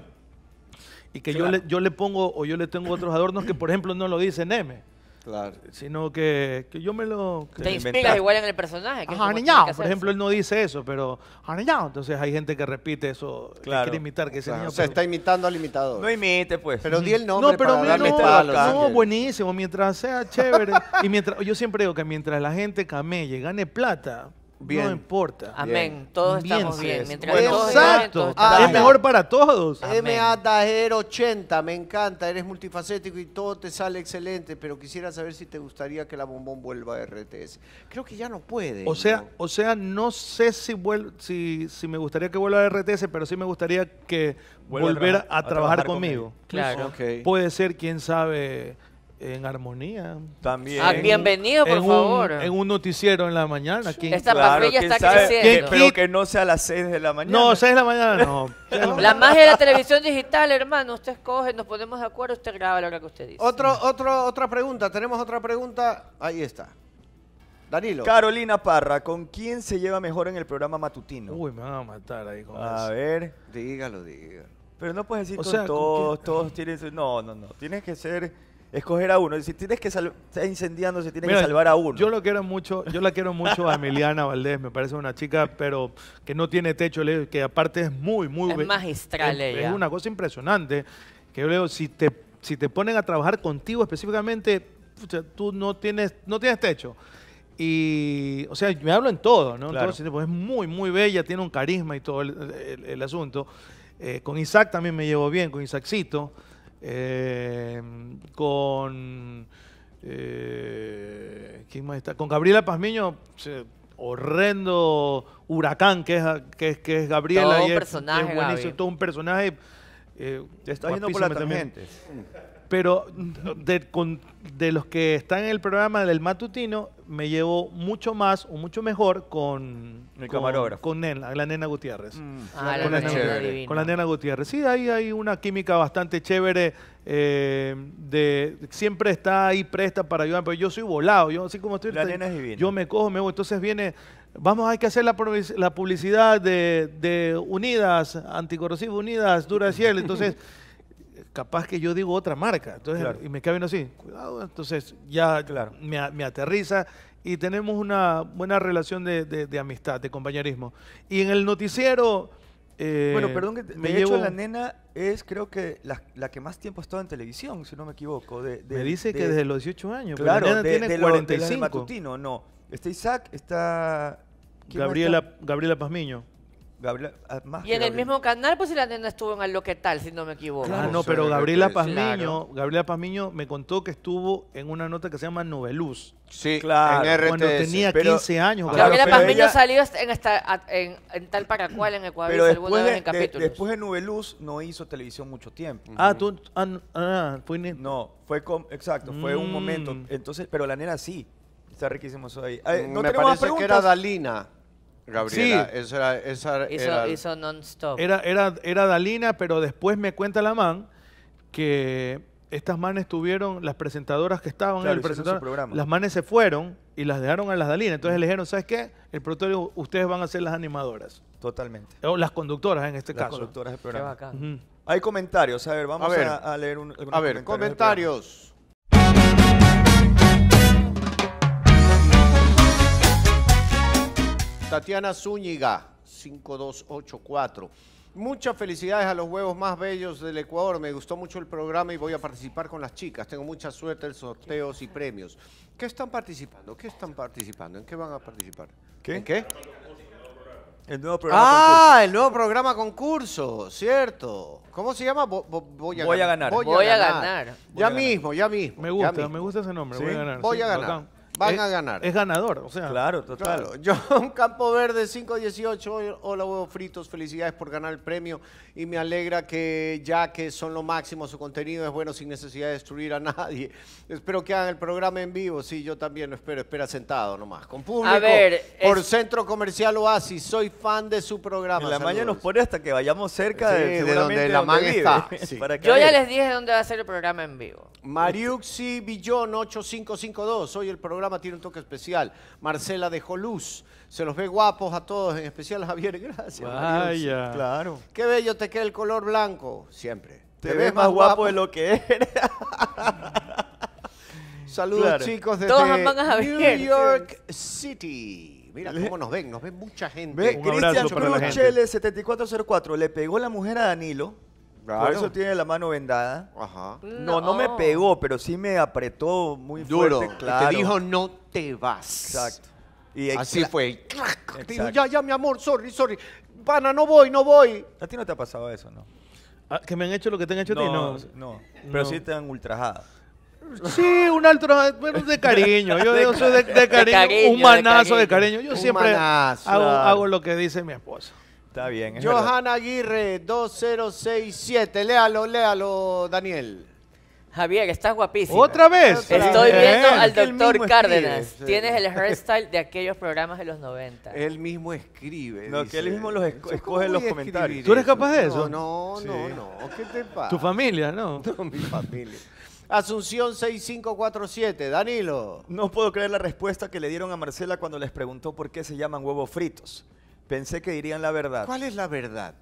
Speaker 4: y que yo, le, yo le pongo o yo le tengo otros adornos que, por ejemplo, no lo dice Neme. Claro. Sino que, yo me lo... Te inspiras igual en
Speaker 5: el personaje. Que Ajá, por ejemplo,
Speaker 4: él no dice eso, pero... Niñao. Entonces hay gente que repite eso, claro. que quiere imitar que ese niño... O sea, está imitando al imitador. No imite, pues. Pero di el nombre no, para no, no, buenísimo. Mientras sea chévere. y mientras Yo siempre digo que mientras la gente camelle, gane plata no importa.
Speaker 5: Amén. Todos estamos bien.
Speaker 3: Exacto. Ah, es mejor para todos. M.A. 80. Me encanta. Eres multifacético y todo te sale excelente. Pero quisiera saber si te gustaría que la bombón vuelva a RTS. Creo que ya no puede. O sea, ¿no?
Speaker 4: o sea, no sé si, me gustaría que vuelva a RTS, pero sí me gustaría que volver a, trabajar, conmigo. Claro. Okay. Puede ser, quién sabe en armonía. También. Ah, bienvenido, por favor. en un noticiero en la mañana. Esta está creciendo. pero que no sea a las 6 de la mañana. No,
Speaker 5: 6 de
Speaker 3: la mañana no.
Speaker 5: [LAUGHS] la magia de la televisión digital, hermano. Usted escoge, nos ponemos de acuerdo, usted graba la hora que usted dice.
Speaker 3: Otro, otra pregunta, tenemos otra pregunta. Ahí está.
Speaker 2: Danilo. Carolina Parra, ¿con quién se lleva mejor en el programa matutino? Uy, me van a matar ahí con eso. A ver. Dígalo, dígalo. Pero no puedes decir o con sea, todos, todos tienen... No, no, no. Tienes que ser escoger a uno. Si tienes que salvar, está incendiándose, tienes que salvar
Speaker 4: a uno. Yo lo quiero mucho, yo la quiero mucho a Emiliana Valdés, me parece una chica, pero que no tiene techo, que aparte es muy, muy... Es magistral ella. Es una cosa impresionante, que yo le digo, si te, si te ponen a trabajar contigo específicamente, tú no tienes, no tienes techo. Y, o sea, me hablo en todo, ¿no? Pues es muy, muy bella, tiene un carisma y todo el, asunto. Eh, con Isaac también me llevo bien, con Isaaccito eh, con... Eh, ¿Quién más está? Con Gabriela Pazmiño, horrendo huracán que es, que es, que es Gabriela. Todo y un es, personaje, buenísimo, todo un personaje. Eh, está yendo por la tangente. Pero de, los que están en el programa del matutino, me llevo mucho más o mucho mejor con. la nena Gutiérrez. Mm. Ah, con, la, nena, Gutiérrez. Sí, ahí hay una química bastante chévere. Eh, de, siempre está ahí presta para ayudar, pero yo soy volado. Yo, así como estoy. Yo me cojo, me voy. Entonces viene. Vamos, hay que hacer la, publicidad de, Unidas, Anticorrosivo Unidas, Dura Cielo. Entonces. [LAUGHS] capaz que yo digo otra marca. Entonces, y me queda así, cuidado, entonces ya claro. me, aterriza y tenemos una buena relación de, amistad, de compañerismo. Y en el noticiero... Eh, bueno, perdón que me de llevo... hecho la
Speaker 2: nena es creo que la, que más tiempo ha estado en televisión, si no me equivoco. me dice que desde los 18 años. Claro, pero la nena tiene 45. matutino, no. Está Isaac, está... Gabriela,
Speaker 4: está? Gabriela Pazmiño. Ah,
Speaker 2: y en el
Speaker 5: mismo canal, pues si la nena estuvo en el tal, si no me equivoco. Claro,
Speaker 4: no, pero Gabriela Pazmiño, Gabriela Pazmiño me contó que estuvo en una nota que se llama Nubeluz Sí, claro. En cuando tenía 15 años. Ah, Gabriela Pazmiño
Speaker 5: salió en, esta, en, en, tal para cual en Ecuador. Pero después
Speaker 2: de, en de, después de Noveluz no hizo televisión mucho tiempo. Ah,
Speaker 4: tú, ah, ah fue
Speaker 2: No, fue con, exacto, fue un momento. Mm. Entonces, pero la nena sí. Está riquísimo eso ahí. ¿no me parece que era
Speaker 3: Dalina. Gabriela, era, esa, era, eso
Speaker 5: non-stop.
Speaker 4: Era, era, Dalina, pero después me cuenta la man que estas manes tuvieron, las presentadoras que estaban en el programa. las manes se fueron y las dejaron a las Dalina. Entonces le dijeron, ¿sabes qué? El productorio, ustedes van a ser las animadoras. Totalmente. O las conductoras en este caso. Las conductoras programa.
Speaker 2: Hay comentarios, a ver, vamos a, leer un, A ver,
Speaker 3: comentarios. Tatiana Zúñiga, 5284. Muchas felicidades a los huevos más bellos del Ecuador. Me gustó mucho el programa y voy a participar con las chicas. Tengo mucha suerte en sorteos y premios. ¿Qué están participando? ¿Qué están participando? ¿En qué van a participar? ¿En qué? El nuevo programa ah, concurso. el nuevo programa concurso, cierto. ¿Cómo se llama? voy, a ganar. Voy a ganar. Ya mismo, ya mismo. Me gusta, me gusta ese nombre. Voy a ganar. Voy a ganar van a ganar. Es ganador,
Speaker 4: o sea. Claro, total. Claro.
Speaker 3: [LAUGHS] John Campo Verde, 518. Hola, huevos fritos. Felicidades por ganar el premio. Y me alegra que, ya que son lo máximo, su contenido es bueno sin necesidad de destruir a nadie. [LAUGHS] Espero que hagan el programa en vivo. Sí, yo también lo espero. Espera sentado nomás. Con público. A ver. Por Centro Comercial Oasis. Soy fan de su programa. En la mañana nos pone hasta que vayamos cerca de, donde la man [LAUGHS] yo ya les
Speaker 5: dije dónde va a ser el programa en vivo.
Speaker 3: Mariuxi Billón 8552. Soy el programa tiene un toque especial. Marcela dejó luz. Se los ve guapos a todos, en especial a Javier. [LAUGHS] Gracias. Claro. Qué bello te queda el color blanco, siempre. Te, ves más guapo, de lo que eres. [LAUGHS] Saludos chicos de New York City. Mira cómo nos ven, nos ven mucha gente. Cristian Cruz, chele 7404
Speaker 2: le pegó la mujer a Danilo por eso tiene la mano vendada. No, no, me oh. pegó, pero sí me apretó muy Duro. fuerte. Claro. Y te dijo, no te vas. Exacto. Y Así fue.
Speaker 3: Te dijo, ya, ya, mi amor, sorry, sorry. Pana, no voy, no voy. A ti no te ha pasado eso, ¿no? Ah, ¿Que me han hecho lo que te han hecho a ti? No,
Speaker 2: no. Pero sí te han
Speaker 4: ultrajado. Sí, un ultrajado, pero de cariño. Yo, soy de, cariño, un manazo de cariño. Yo siempre hago, hago, lo que dice mi esposa. Está bien. Es Johanna
Speaker 3: Aguirre, 2067. Léalo, léalo, Daniel.
Speaker 5: Javier, estás guapísimo. ¿Otra vez? Estoy viendo al doctor Cárdenas. Tienes el hairstyle de aquellos programas de los 90.
Speaker 3: Él mismo escribe. No, que él mismo los escoge los comentarios. ¿Tú eres capaz de eso? No,
Speaker 4: no, no,
Speaker 5: ¿Qué te pasa? ¿Tu
Speaker 4: familia? No. [LAUGHS] No, mi familia.
Speaker 3: Asunción 6547, Danilo. No puedo creer la respuesta que le dieron a
Speaker 2: Marcela cuando les preguntó por qué se llaman huevos fritos. Pensé que dirían la verdad. ¿Cuál es la verdad?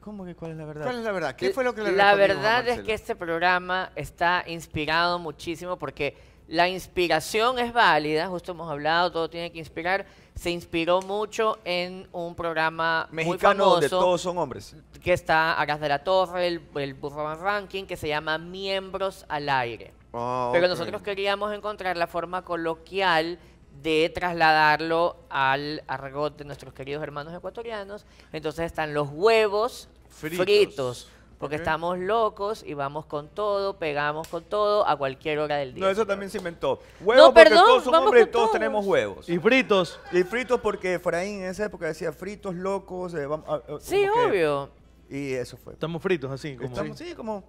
Speaker 2: ¿Cómo que cuál es la verdad?
Speaker 5: ¿Cuál es la verdad? ¿Qué fue lo que le La verdad es que este programa está inspirado muchísimo porque la inspiración es válida, justo hemos hablado, todo tiene que inspirar. Se inspiró mucho en un programa mexicano muy famoso, donde todos son hombres. Que está Agas de la Torre, el, Burro Ranking, que se llama Miembros al Aire.
Speaker 3: Ah, Pero nosotros
Speaker 5: queríamos encontrar la forma coloquial de trasladarlo al argot de nuestros queridos hermanos ecuatorianos. Entonces están los huevos fritos, porque estamos locos y vamos con todo, pegamos con todo a cualquier hora del día. No, eso también se inventó. Huevos porque perdón, todos somos todos, tenemos huevos.
Speaker 2: Y fritos. Y fritos porque Efraín en esa época decía fritos locos. Eh, ah, ah, sí, obvio.
Speaker 4: y eso fue. Estamos fritos así.
Speaker 2: sí, como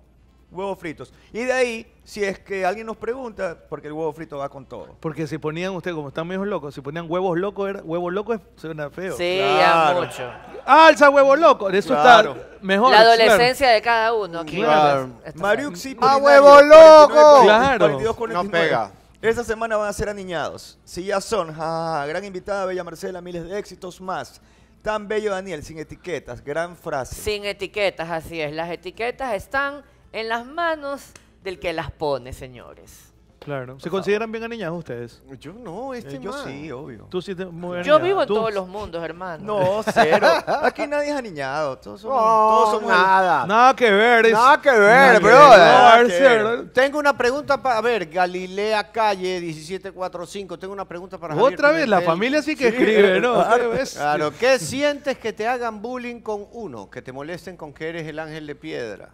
Speaker 2: huevos fritos. Y de ahí, si es que alguien nos pregunta, porque el huevo frito va con todo.
Speaker 4: Porque si ponían ustedes, como están medio locos, si ponían huevos locos, era, huevo loco suena feo. Sí, ya mucho. ¡Alza huevo loco! Eso está mejor. La adolescencia
Speaker 5: de cada uno. Aquí claro. Ah, ¡A
Speaker 2: huevo loco! claro. No pega. Esta semana van a ser aniñados. Si ya son, ah, gran invitada, Bella Marcela, miles de éxitos más. Tan bello Daniel, sin etiquetas, gran frase.
Speaker 5: Sin etiquetas, así es. Las etiquetas están en las manos del que las pone, señores.
Speaker 4: Claro. ¿Se consideran bien aniñados ustedes? Yo no, este eh, yo sí, obvio. Tú sí te Yo vivo en todos los mundos, hermano. No, cero. Aquí
Speaker 5: nadie es
Speaker 3: aniñado. Todos son, todos somos nada. Nada que ver. Nada que ver, brother. ver, Tengo una pregunta para. A ver, Galilea Calle 1745. Tengo una pregunta para. Javier Otra vez, la familia sí que escribe, ¿no? [LAUGHS] Claro, ¿qué sientes que te hagan bullying con uno? Que te molesten con que eres el ángel de piedra.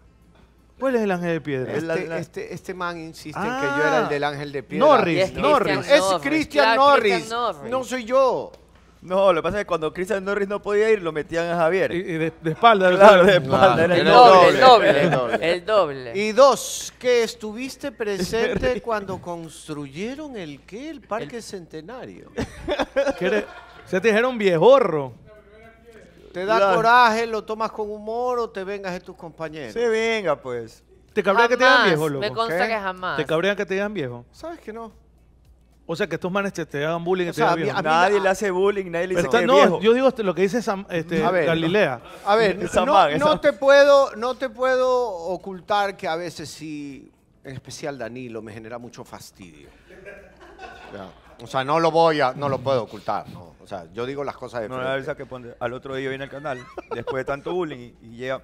Speaker 4: ¿Cuál es el ángel de piedra? Este,
Speaker 3: este, este, man insiste en que yo era ah. el del ángel de piedra. Norris, es Norris. Es Christian Norris. No soy yo.
Speaker 2: No, lo que pasa es que cuando Christian Norris no podía ir, lo metían a Javier. Y, de, espalda, de ah,
Speaker 4: espalda. el, doble, el, doble, el doble. Y
Speaker 3: dos, que estuviste [LAUGHS] presente cuando construyeron el qué, el Parque Centenario.
Speaker 4: [LAUGHS] Se te dijeron viejorro.
Speaker 3: ¿Te da coraje, lo tomas con humor o te vengas de tus compañeros? Sí, venga, pues.
Speaker 4: ¿Te cabrean que te digan viejo, loco? Me consta que jamás. ¿Te cabrean que te digan viejo?
Speaker 3: ¿Sabes que no?
Speaker 4: O sea, que estos manes te, te hagan bullying. en sea, te nadie le
Speaker 3: hace bullying, nadie le dice que no, viejo.
Speaker 4: Yo digo lo que dice este, Galilea.
Speaker 3: A ver, no, no te puedo, no te puedo ocultar que a veces sí, en especial Danilo, me genera mucho fastidio. O sea, no lo voy a, no lo puedo ocultar, ¿no? O sea, yo digo las cosas de No, la que pone- al otro día viene el canal, después
Speaker 2: de tanto bullying, y llega,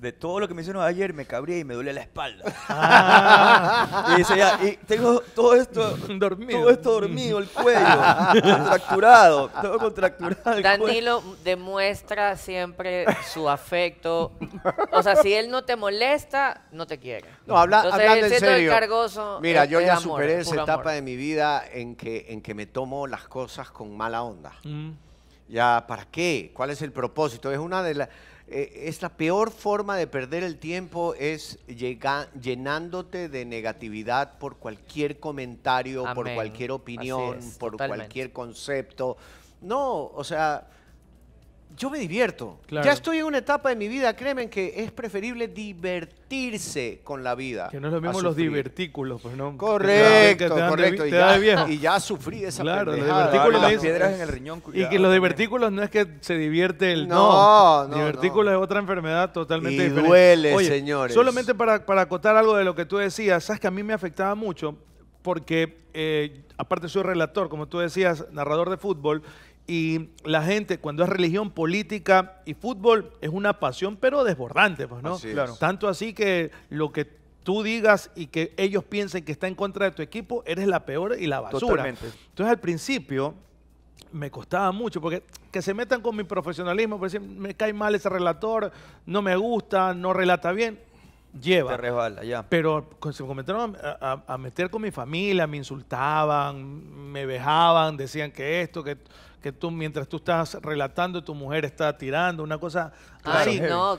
Speaker 2: de todo lo que me hicieron ayer me cabría y me duele la espalda. Ah. [LAUGHS] Y dice y tengo todo esto [LAUGHS] dormido, todo esto dormido el cuello, contracturado, todo
Speaker 5: contracturado. Danilo demuestra siempre su afecto. O sea, si él no te molesta, no te quiere. No, habla, hablando en serio. Mira, yo ya superé esa etapa
Speaker 3: de mi vida en que, en que me tomo las cosas con mala onda. Mm. Ya, ¿para qué? ¿Cuál es el propósito? Es una de las eh, es la peor forma de perder el tiempo es llenándote de negatividad por cualquier comentario, por cualquier opinión, por cualquier concepto. No, o sea, yo me divierto. Ya estoy en una etapa de mi vida, créeme, que es preferible divertirse con la vida. Que no es lo mismo los
Speaker 4: divertículos, pues no. Correcto, correcto. y, ya, y sufrí esa claro, Los Y que los divertículos no es que se divierte el... No, no. no divertículos es otra enfermedad totalmente y duele, Oye, señores. Solamente para, para acotar algo de lo que tú decías, sabes que a mí me afectaba mucho porque... Eh, aparte soy relator, como tú decías, narrador de fútbol, y la gente cuando es religión, política y fútbol es una pasión pero desbordante, pues, ¿no? claro. Tanto así que lo que tú digas y que ellos piensen que está en contra de tu equipo, eres la peor y la basura. Entonces al principio me costaba mucho porque que se metan con mi profesionalismo, por pues, decir, me cae mal ese relator, no me gusta, no relata bien, lleva. Te resbala, ya. Pero se comenzaron a, meter con mi familia, me insultaban, me vejaban, decían que esto, que, que tú mientras tú estás relatando tu mujer está tirando, una cosa
Speaker 3: Ay, no,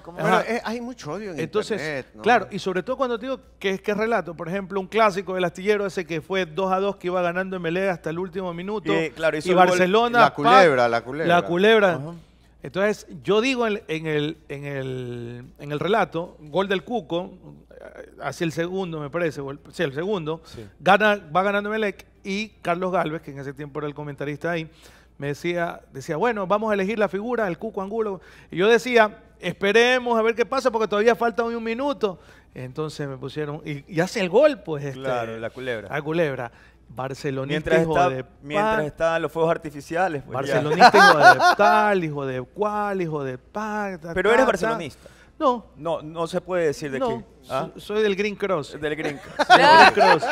Speaker 3: hay mucho odio en Entonces, claro,
Speaker 4: y sobre todo cuando digo que es que relato, por ejemplo, un clásico del astillero ese que fue 2 a 2 que iba ganando en Melé hasta el último minuto. Y, claro, y Barcelona. la culebra, la culebra. La culebra. Entonces, yo digo en, en, el, en, el, en, el, relato, gol del Cuco, hacia eh, el segundo, me parece, sí, el segundo, Gana, va ganando Melec y Carlos Galvez, que en ese tiempo era el comentarista ahí, me decía, decía, bueno, vamos a elegir la figura, el Cuco Angulo. Y yo decía, esperemos a ver qué pasa, porque todavía falta un minuto. Entonces me pusieron, y, hace el gol, pues. Este, claro, la culebra. La culebra. Barcelonista, mientras hijo de Mientras estaban los fuegos artificiales. Pues, barcelonista, hijo de [LAUGHS] tal, hijo de cual, hijo de pan. Pero eres barcelonista. No. No, no se puede decir de quién. ¿ah? Soy del Green Cross. Del Green, [LAUGHS] del Cross.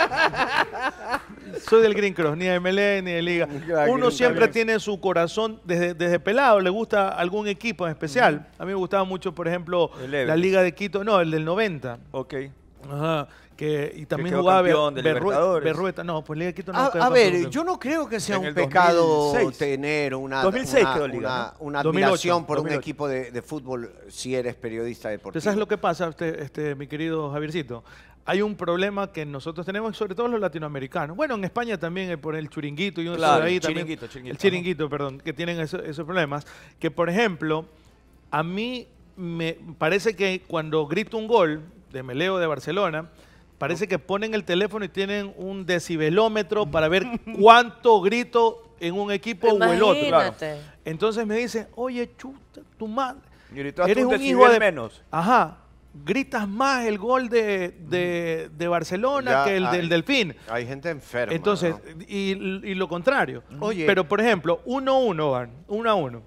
Speaker 4: soy del Green Cross, ni de MLE ni de Liga. Uno siempre tiene su corazón desde, pelado, le gusta algún equipo en especial. A mí me gustaba mucho, por ejemplo, la Liga de Quito, no, el del 90. Ok. Ajá. Que, y también jugaba Berrueta, No, pues Liga Quito no. A, a ver, yo no creo que sea un pecado tener una, una, una, por un equipo
Speaker 3: de, fútbol si eres periodista deportivo. ¿sabes lo
Speaker 4: que pasa, este, este, mi querido Javiercito? Hay un problema que nosotros tenemos, sobre todo los latinoamericanos. Bueno, en España también, eh, por el chiringuito y un claro, el chiringuito, El chiringuito, perdón, que tienen esos problemas. Que, por ejemplo, a mí me parece que cuando grito un gol de Meleo de Barcelona, Parece que ponen el teléfono y tienen un decibelómetro para ver cuánto grito en un equipo o el otro. Entonces me dicen, oye, chuta, tu madre. Eres un, un hijo de menos. Ajá. Gritas más el gol de, Barcelona que el del
Speaker 3: Delfín. Hay gente enferma. Entonces,
Speaker 4: y, lo contrario. Oye. Pero, por ejemplo, 1 a uno, 1-1. a uno,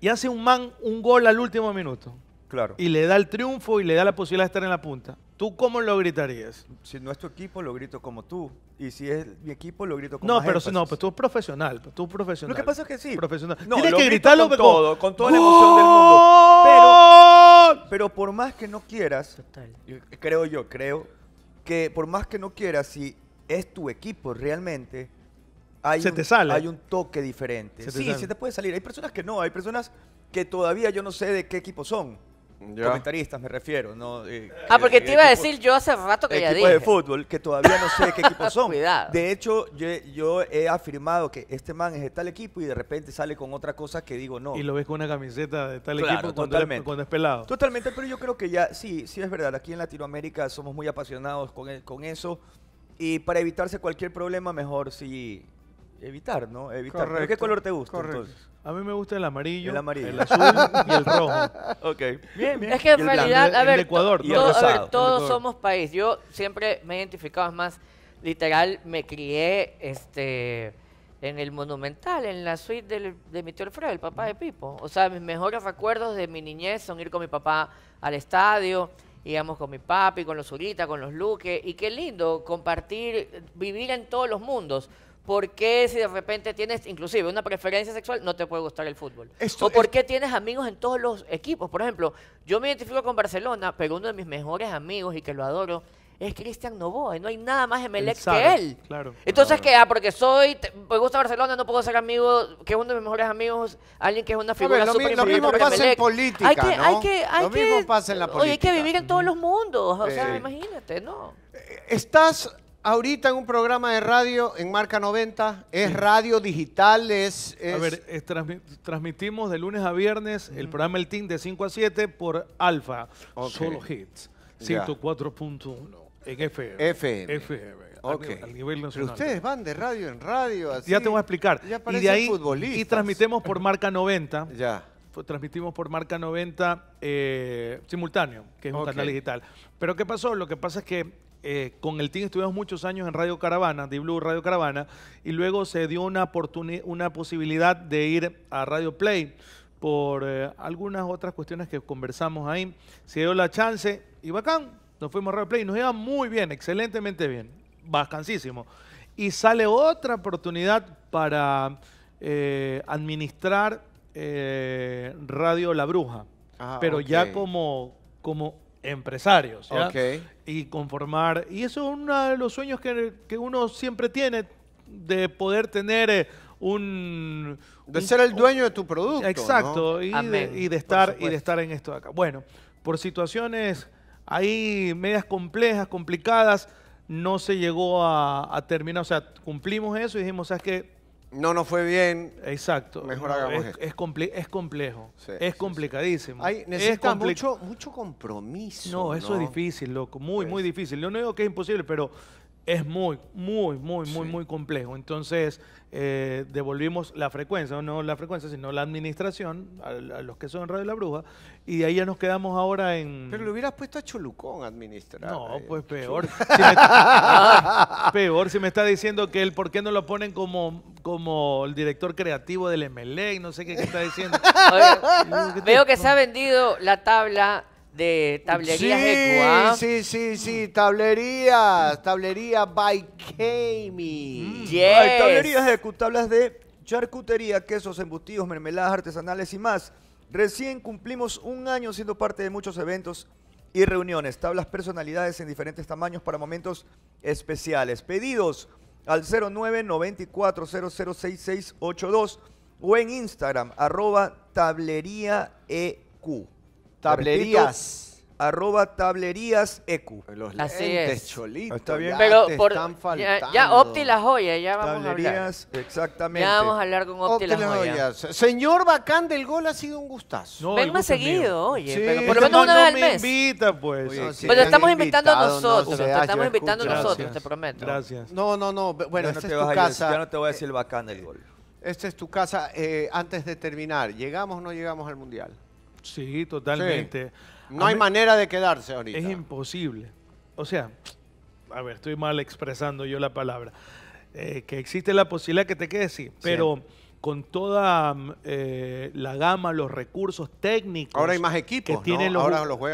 Speaker 4: y hace un man un gol al último minuto. Claro. Y le da el triunfo y le da la posibilidad de estar en la punta. ¿Tú cómo lo gritarías? Si no es tu equipo, lo grito como tú. Y si es mi equipo, lo grito como No, pero si no, pues tú es profesional. Pues tú es profesional. Lo que pasa es que sí. Profesional. No, Tienes que gritarlo con todo, con toda la emoción del
Speaker 2: mundo. Pero, pero por más que no quieras, creo yo, creo que por más que no quieras, si es tu equipo realmente, hay, un, hay un toque diferente. sí, se te puede salir. Hay personas que no, hay personas que todavía yo no sé de qué equipo son. Comentaristas me refiero, eh, ah, porque eh, te iba a decir yo hace rato que ya dije. de fútbol, que
Speaker 4: todavía
Speaker 5: no sé qué [LAUGHS] equipos son. De
Speaker 2: hecho, yo, he afirmado que este man es de tal equipo y de repente sale con otra cosa que digo no. Y lo
Speaker 4: ves con una camiseta de tal equipo cuando, totalmente. cuando es pelado.
Speaker 2: Totalmente, pero yo creo que ya, sí, sí es verdad. Aquí en Latinoamérica somos muy apasionados con, eso. Y para evitarse cualquier problema, mejor sí
Speaker 4: evitar, ¿no? Evitar. ¿Qué color te gusta entonces? A mí me gusta el amarillo, el, azul y el rojo. [LAUGHS] Ok. Bien, bien. Es que en realidad, a ver, todos somos
Speaker 5: país. Yo siempre me he identificado más, literal, me crié este, en el Monumental, en la suite del, de mi tío Alfredo, el papá de Pipo. O sea, mis mejores recuerdos de mi niñez son ir con mi papá al estadio, íbamos con mi papi, con los Zurita, con los Luque. Y qué lindo compartir, vivir en todos los mundos. ¿Por qué si de repente tienes inclusive una preferencia sexual no te puede gustar el fútbol? ¿O por qué tienes amigos en todos los equipos? Por ejemplo, yo me identifico con Barcelona, pero uno de mis mejores amigos y que lo adoro es Cristian Novoa y no hay nada más en que él. Entonces, ¿qué? Ah, porque soy, me gusta Barcelona, no puedo ser amigo, que es uno de mis mejores amigos, alguien que es una figura súper importante. Lo mismo pasa en política, hay que, lo mismo pasa en la política. Oye, hay que vivir en todos los mundos, o sea, imagínate, ¿no?
Speaker 3: Eh, estás ahorita en un programa de radio en Marca 90, es radio digital, es... A ver,
Speaker 4: transmitimos de lunes a viernes el programa El Team de 5 a 7 por Alfa, solo hits, 104.1 en FM. FM. FM. Okay. A, nivel, nacional. ustedes
Speaker 3: van de radio en radio, así. Ya te voy a explicar. Ya y de ahí, Y transmitemos
Speaker 4: por Marca 90. ya transmitimos por marca 90 [LAUGHS] pues eh, simultáneo, que es un canal digital. Pero ¿qué pasó? Lo que pasa es que eh, con el team estuvimos muchos años en Radio Caravana, de Blue Radio Caravana, y luego se dio una, una posibilidad de ir a Radio Play por eh, algunas otras cuestiones que conversamos ahí. Se dio la chance y bacán, nos fuimos a Radio Play, y nos iba muy bien, excelentemente bien, bacancísimo. Y sale otra oportunidad para eh, administrar Radio La Bruja, ah, pero ya como, como empresarios. Y conformar. Y eso es uno de los sueños que, uno siempre tiene de poder tener eh, un... De ser el dueño de tu producto. Exacto, y, de, y, de, estar, y de estar en esto acá. Bueno, por situaciones ahí medias complejas, complicadas, no se llegó a, terminar. O sea, cumplimos eso y dijimos, es que no no fue bien. Exacto. Mejor hagamos es, Es, complejo. es complicadísimo. Hay, necesita mucho,
Speaker 3: mucho compromiso. No, eso es
Speaker 4: difícil, loco. Muy, muy difícil. Yo no digo que es imposible, pero es muy, muy, muy, muy, muy complejo. Entonces, eh, devolvimos la frecuencia, no la frecuencia, sino la administración, a, los que son Radio La Bruja, y de ahí ya nos quedamos ahora en... Pero le
Speaker 3: hubieras puesto a Cholucón administrar. No, eh, pues peor.
Speaker 4: [LAUGHS] peor, si me está diciendo que él, ¿por qué no lo ponen como, como el director creativo del MLE? No sé qué, está diciendo.
Speaker 5: [LAUGHS] veo que se ha vendido la tabla de Tablerías
Speaker 3: sí, Sí, sí, sí, Tablerías, Tablería by Kami. E. Mm. Yes. tablerías
Speaker 5: tablas
Speaker 2: de charcutería, quesos, embutidos, mermeladas artesanales y más. Recién cumplimos un año siendo parte de muchos eventos y reuniones, tablas personalidades en diferentes tamaños para momentos especiales. Pedidos al 0994006682 o en Instagram, arroba tableríaeq. Tablerías. Arroba tablerías ecu. Los Así es. Está bien. Pero por, están
Speaker 5: ya, Opti las joyas, ya vamos Tablerías,
Speaker 2: exactamente.
Speaker 5: a hablar. Ya vamos a hablar con Opti, las joyas.
Speaker 3: Señor Bacán del Gol ha sido un gustazo. No, seguido, oye, por lo menos no, una no vez me invita, pues. Pero estamos invitando nosotros, te estamos invitando nosotros, te prometo. Gracias. No, no, no. Bueno, Ya esta es tu casa Ya
Speaker 2: no te voy a decir el bacán del
Speaker 3: gol. Esta es tu casa. Eh, antes de terminar, ¿llegamos o no llegamos al Mundial?
Speaker 4: Sí, totalmente. No hay manera de quedarse ahorita. Es imposible. O sea, a ver, estoy mal expresando yo la palabra. Eh, que existe la posibilidad que te quedes, sí, pero con toda mm, eh, la gama, los recursos técnicos. Ahora hay más equipos. Que tienen los,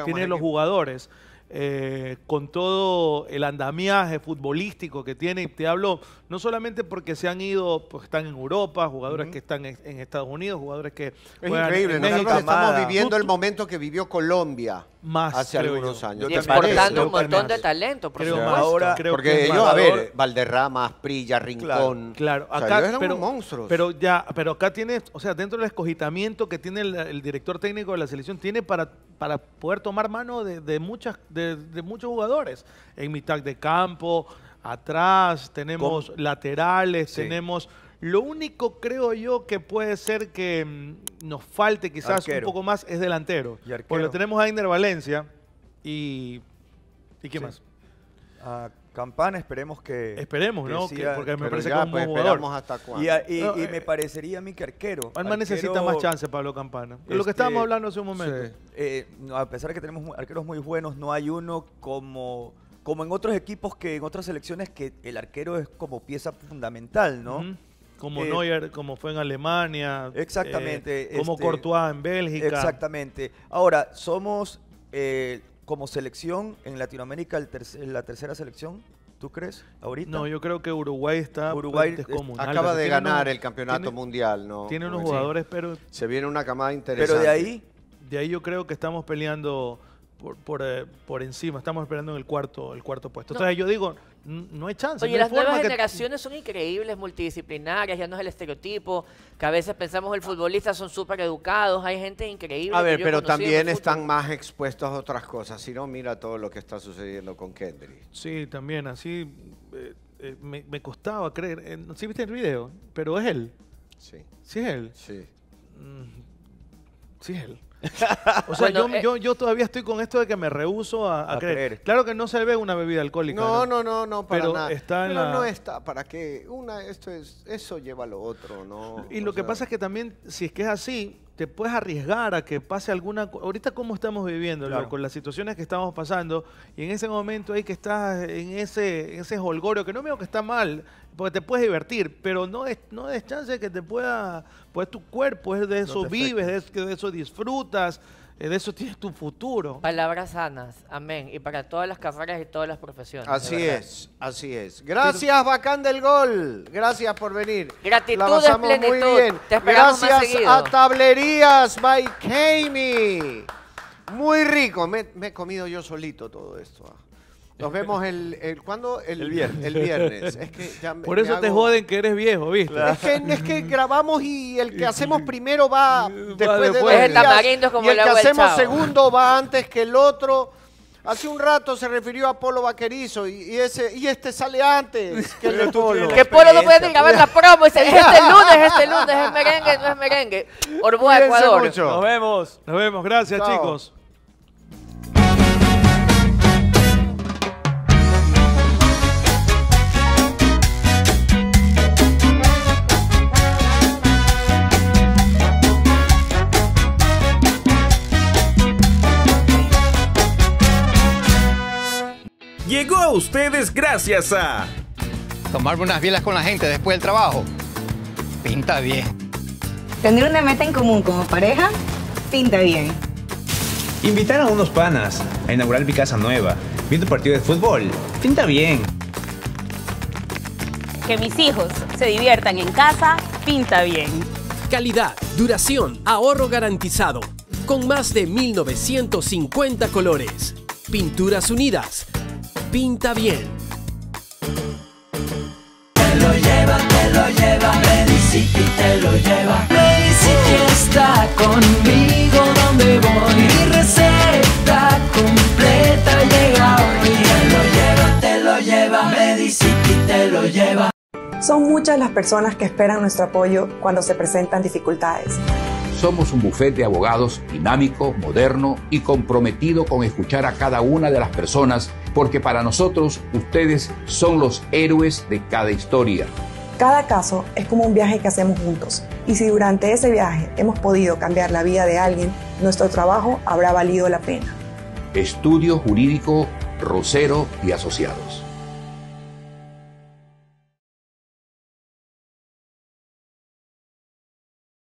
Speaker 4: tienen los jugadores. Eh, con todo el andamiaje futbolístico que tiene, te hablo no solamente porque se han ido, pues están en Europa, jugadores que están en, Estados Unidos, jugadores que... Es increíble, nosotros estamos viviendo el
Speaker 3: momento que vivió Colombia hace algunos años. Y exportando un montón de talento, por creo Ahora, creo porque a ver, Valderrama, Prilla, Rincón... Claro, acá, eran pero,
Speaker 4: monstruos. Pero, ya, pero acá tienes, o sea, dentro del escogitamiento que tiene el, director técnico de la selección, tiene para, para poder tomar mano de, muchas, de, de muchos jugadores. En mitad de campo, atrás, tenemos laterales, tenemos... Lo único creo yo que puede ser que mm, nos falte quizás un poco más es delantero. Porque tenemos a Inder Valencia y... ¿Y qué más? A Campana esperemos que... Esperemos, ¿no? porque me parece que es un pues, y,
Speaker 2: eh, me parecería a mí que arquero. Alma necesita más chance, Pablo Campana. lo que este, estábamos hablando hace un momento. Eh, a pesar de que tenemos arqueros muy buenos, no hay uno como como en otros equipos que en otras selecciones que el arquero es como pieza fundamental, ¿no? Como eh,
Speaker 4: Neuer, como fue en Alemania. Exactamente. Eh, como este, Courtois en Bélgica.
Speaker 2: Exactamente. Ahora, somos eh, como selección en Latinoamérica la tercera
Speaker 4: selección ¿Tú crees? Ahorita. No, yo creo que Uruguay está. Uruguay es, acaba de ganar el campeonato mundial, ¿no? Tiene unos jugadores, pero.
Speaker 3: Se viene una camada interesante. Pero de ahí. De
Speaker 4: ahí yo creo que estamos peleando por, eh, por, encima. Estamos esperando en el cuarto, el cuarto puesto. Entonces yo digo, no hay chance. Oye, las nuevas generaciones
Speaker 5: son increíbles, multidisciplinarias, ya no es el estereotipo, que a veces pensamos el futbolista son súper educados, hay gente increíble. A ver, pero también
Speaker 3: están más expuestos a otras cosas, si no, mira todo lo que está sucediendo con Kendrick
Speaker 4: Sí, también, así eh, eh, me, costaba creer. Eh, sí viste el video, pero es él. Sí. Sí es él. Sí. Mm, sí es él. O sea, eh, yo, todavía estoy con esto de que me rehuso a, creer. Claro que no se ve una bebida alcohólica. No, no, no, no, para pero nada. Está pero no
Speaker 3: está, ¿para qué? Una, esto es, eso lleva a lo otro, ¿no? Y lo que pasa
Speaker 4: es que también, si es que es así, te puedes arriesgar a que pase alguna... Ahorita cómo estamos viviendo, con las situaciones que estamos pasando, y en ese momento ahí que estás en ese, en ese holgorio, que no veo que está mal, porque te puedes divertir, pero no es no es chance que te pueda, pues tu cuerpo, es de eso vives, de eso, de disfrutas,
Speaker 3: eh, de eso tienes tu futuro.
Speaker 5: Palabras sanas, amén, y para todas las carreras y todas las profesiones. Así es, así es. Gracias,
Speaker 3: Bacán del Gol, gracias por venir.
Speaker 5: Gratitud
Speaker 3: es plenitud. muy bien. gracias a Tablerías by Kami. Muy rico, me, he comido yo solito todo esto. Ah. Nos vemos el, el ¿cuándo? El, viernes. El
Speaker 4: viernes. Es que [LAUGHS] ya Por eso te joden que eres viejo, ¿viste? Es, que,
Speaker 3: es que [LAUGHS] grabamos y el que hacemos primero va, [LAUGHS] después, de el pues. y el que hacemos segundo va antes que el otro. Hace un rato se refirió a Polo Vaquerizo
Speaker 5: y, ese
Speaker 3: y este sale antes que el de Polo. Que Polo no puede grabar la promo y se dice este lunes, este lunes es
Speaker 5: merengue, no es merengue. Orboa, Ecuador.
Speaker 4: Nos vemos. Nos vemos. Gracias, chicos.
Speaker 3: llegó a ustedes gracias a... tomar unas bielas con la gente después del trabajo. Pinta bien.
Speaker 4: Tener una meta en común como pareja. Pinta bien.
Speaker 2: Invitar a unos panas a inaugurar mi casa nueva. Viendo partido de fútbol. Pinta bien.
Speaker 5: Que mis hijos se diviertan en casa. Pinta bien. Calidad, duración, ahorro garantizado. Con más de
Speaker 3: 1950 colores. Pinturas Unidas pinta
Speaker 5: bien. Te lo lleva, te lo lleva, y te lo lleva. que está conmigo donde voy. Mi receta completa llega hoy. Te lo lleva, te lo lleva, y te lo lleva. Son muchas las personas que esperan nuestro apoyo cuando se presentan dificultades.
Speaker 3: Somos un bufete de abogados dinámico, moderno y comprometido con escuchar a cada una de las personas, porque para nosotros ustedes son los héroes de cada historia.
Speaker 5: Cada caso es como un viaje que hacemos juntos, y si durante ese viaje hemos podido cambiar la vida de alguien, nuestro trabajo habrá valido la pena.
Speaker 3: Estudio Jurídico Rosero y Asociados.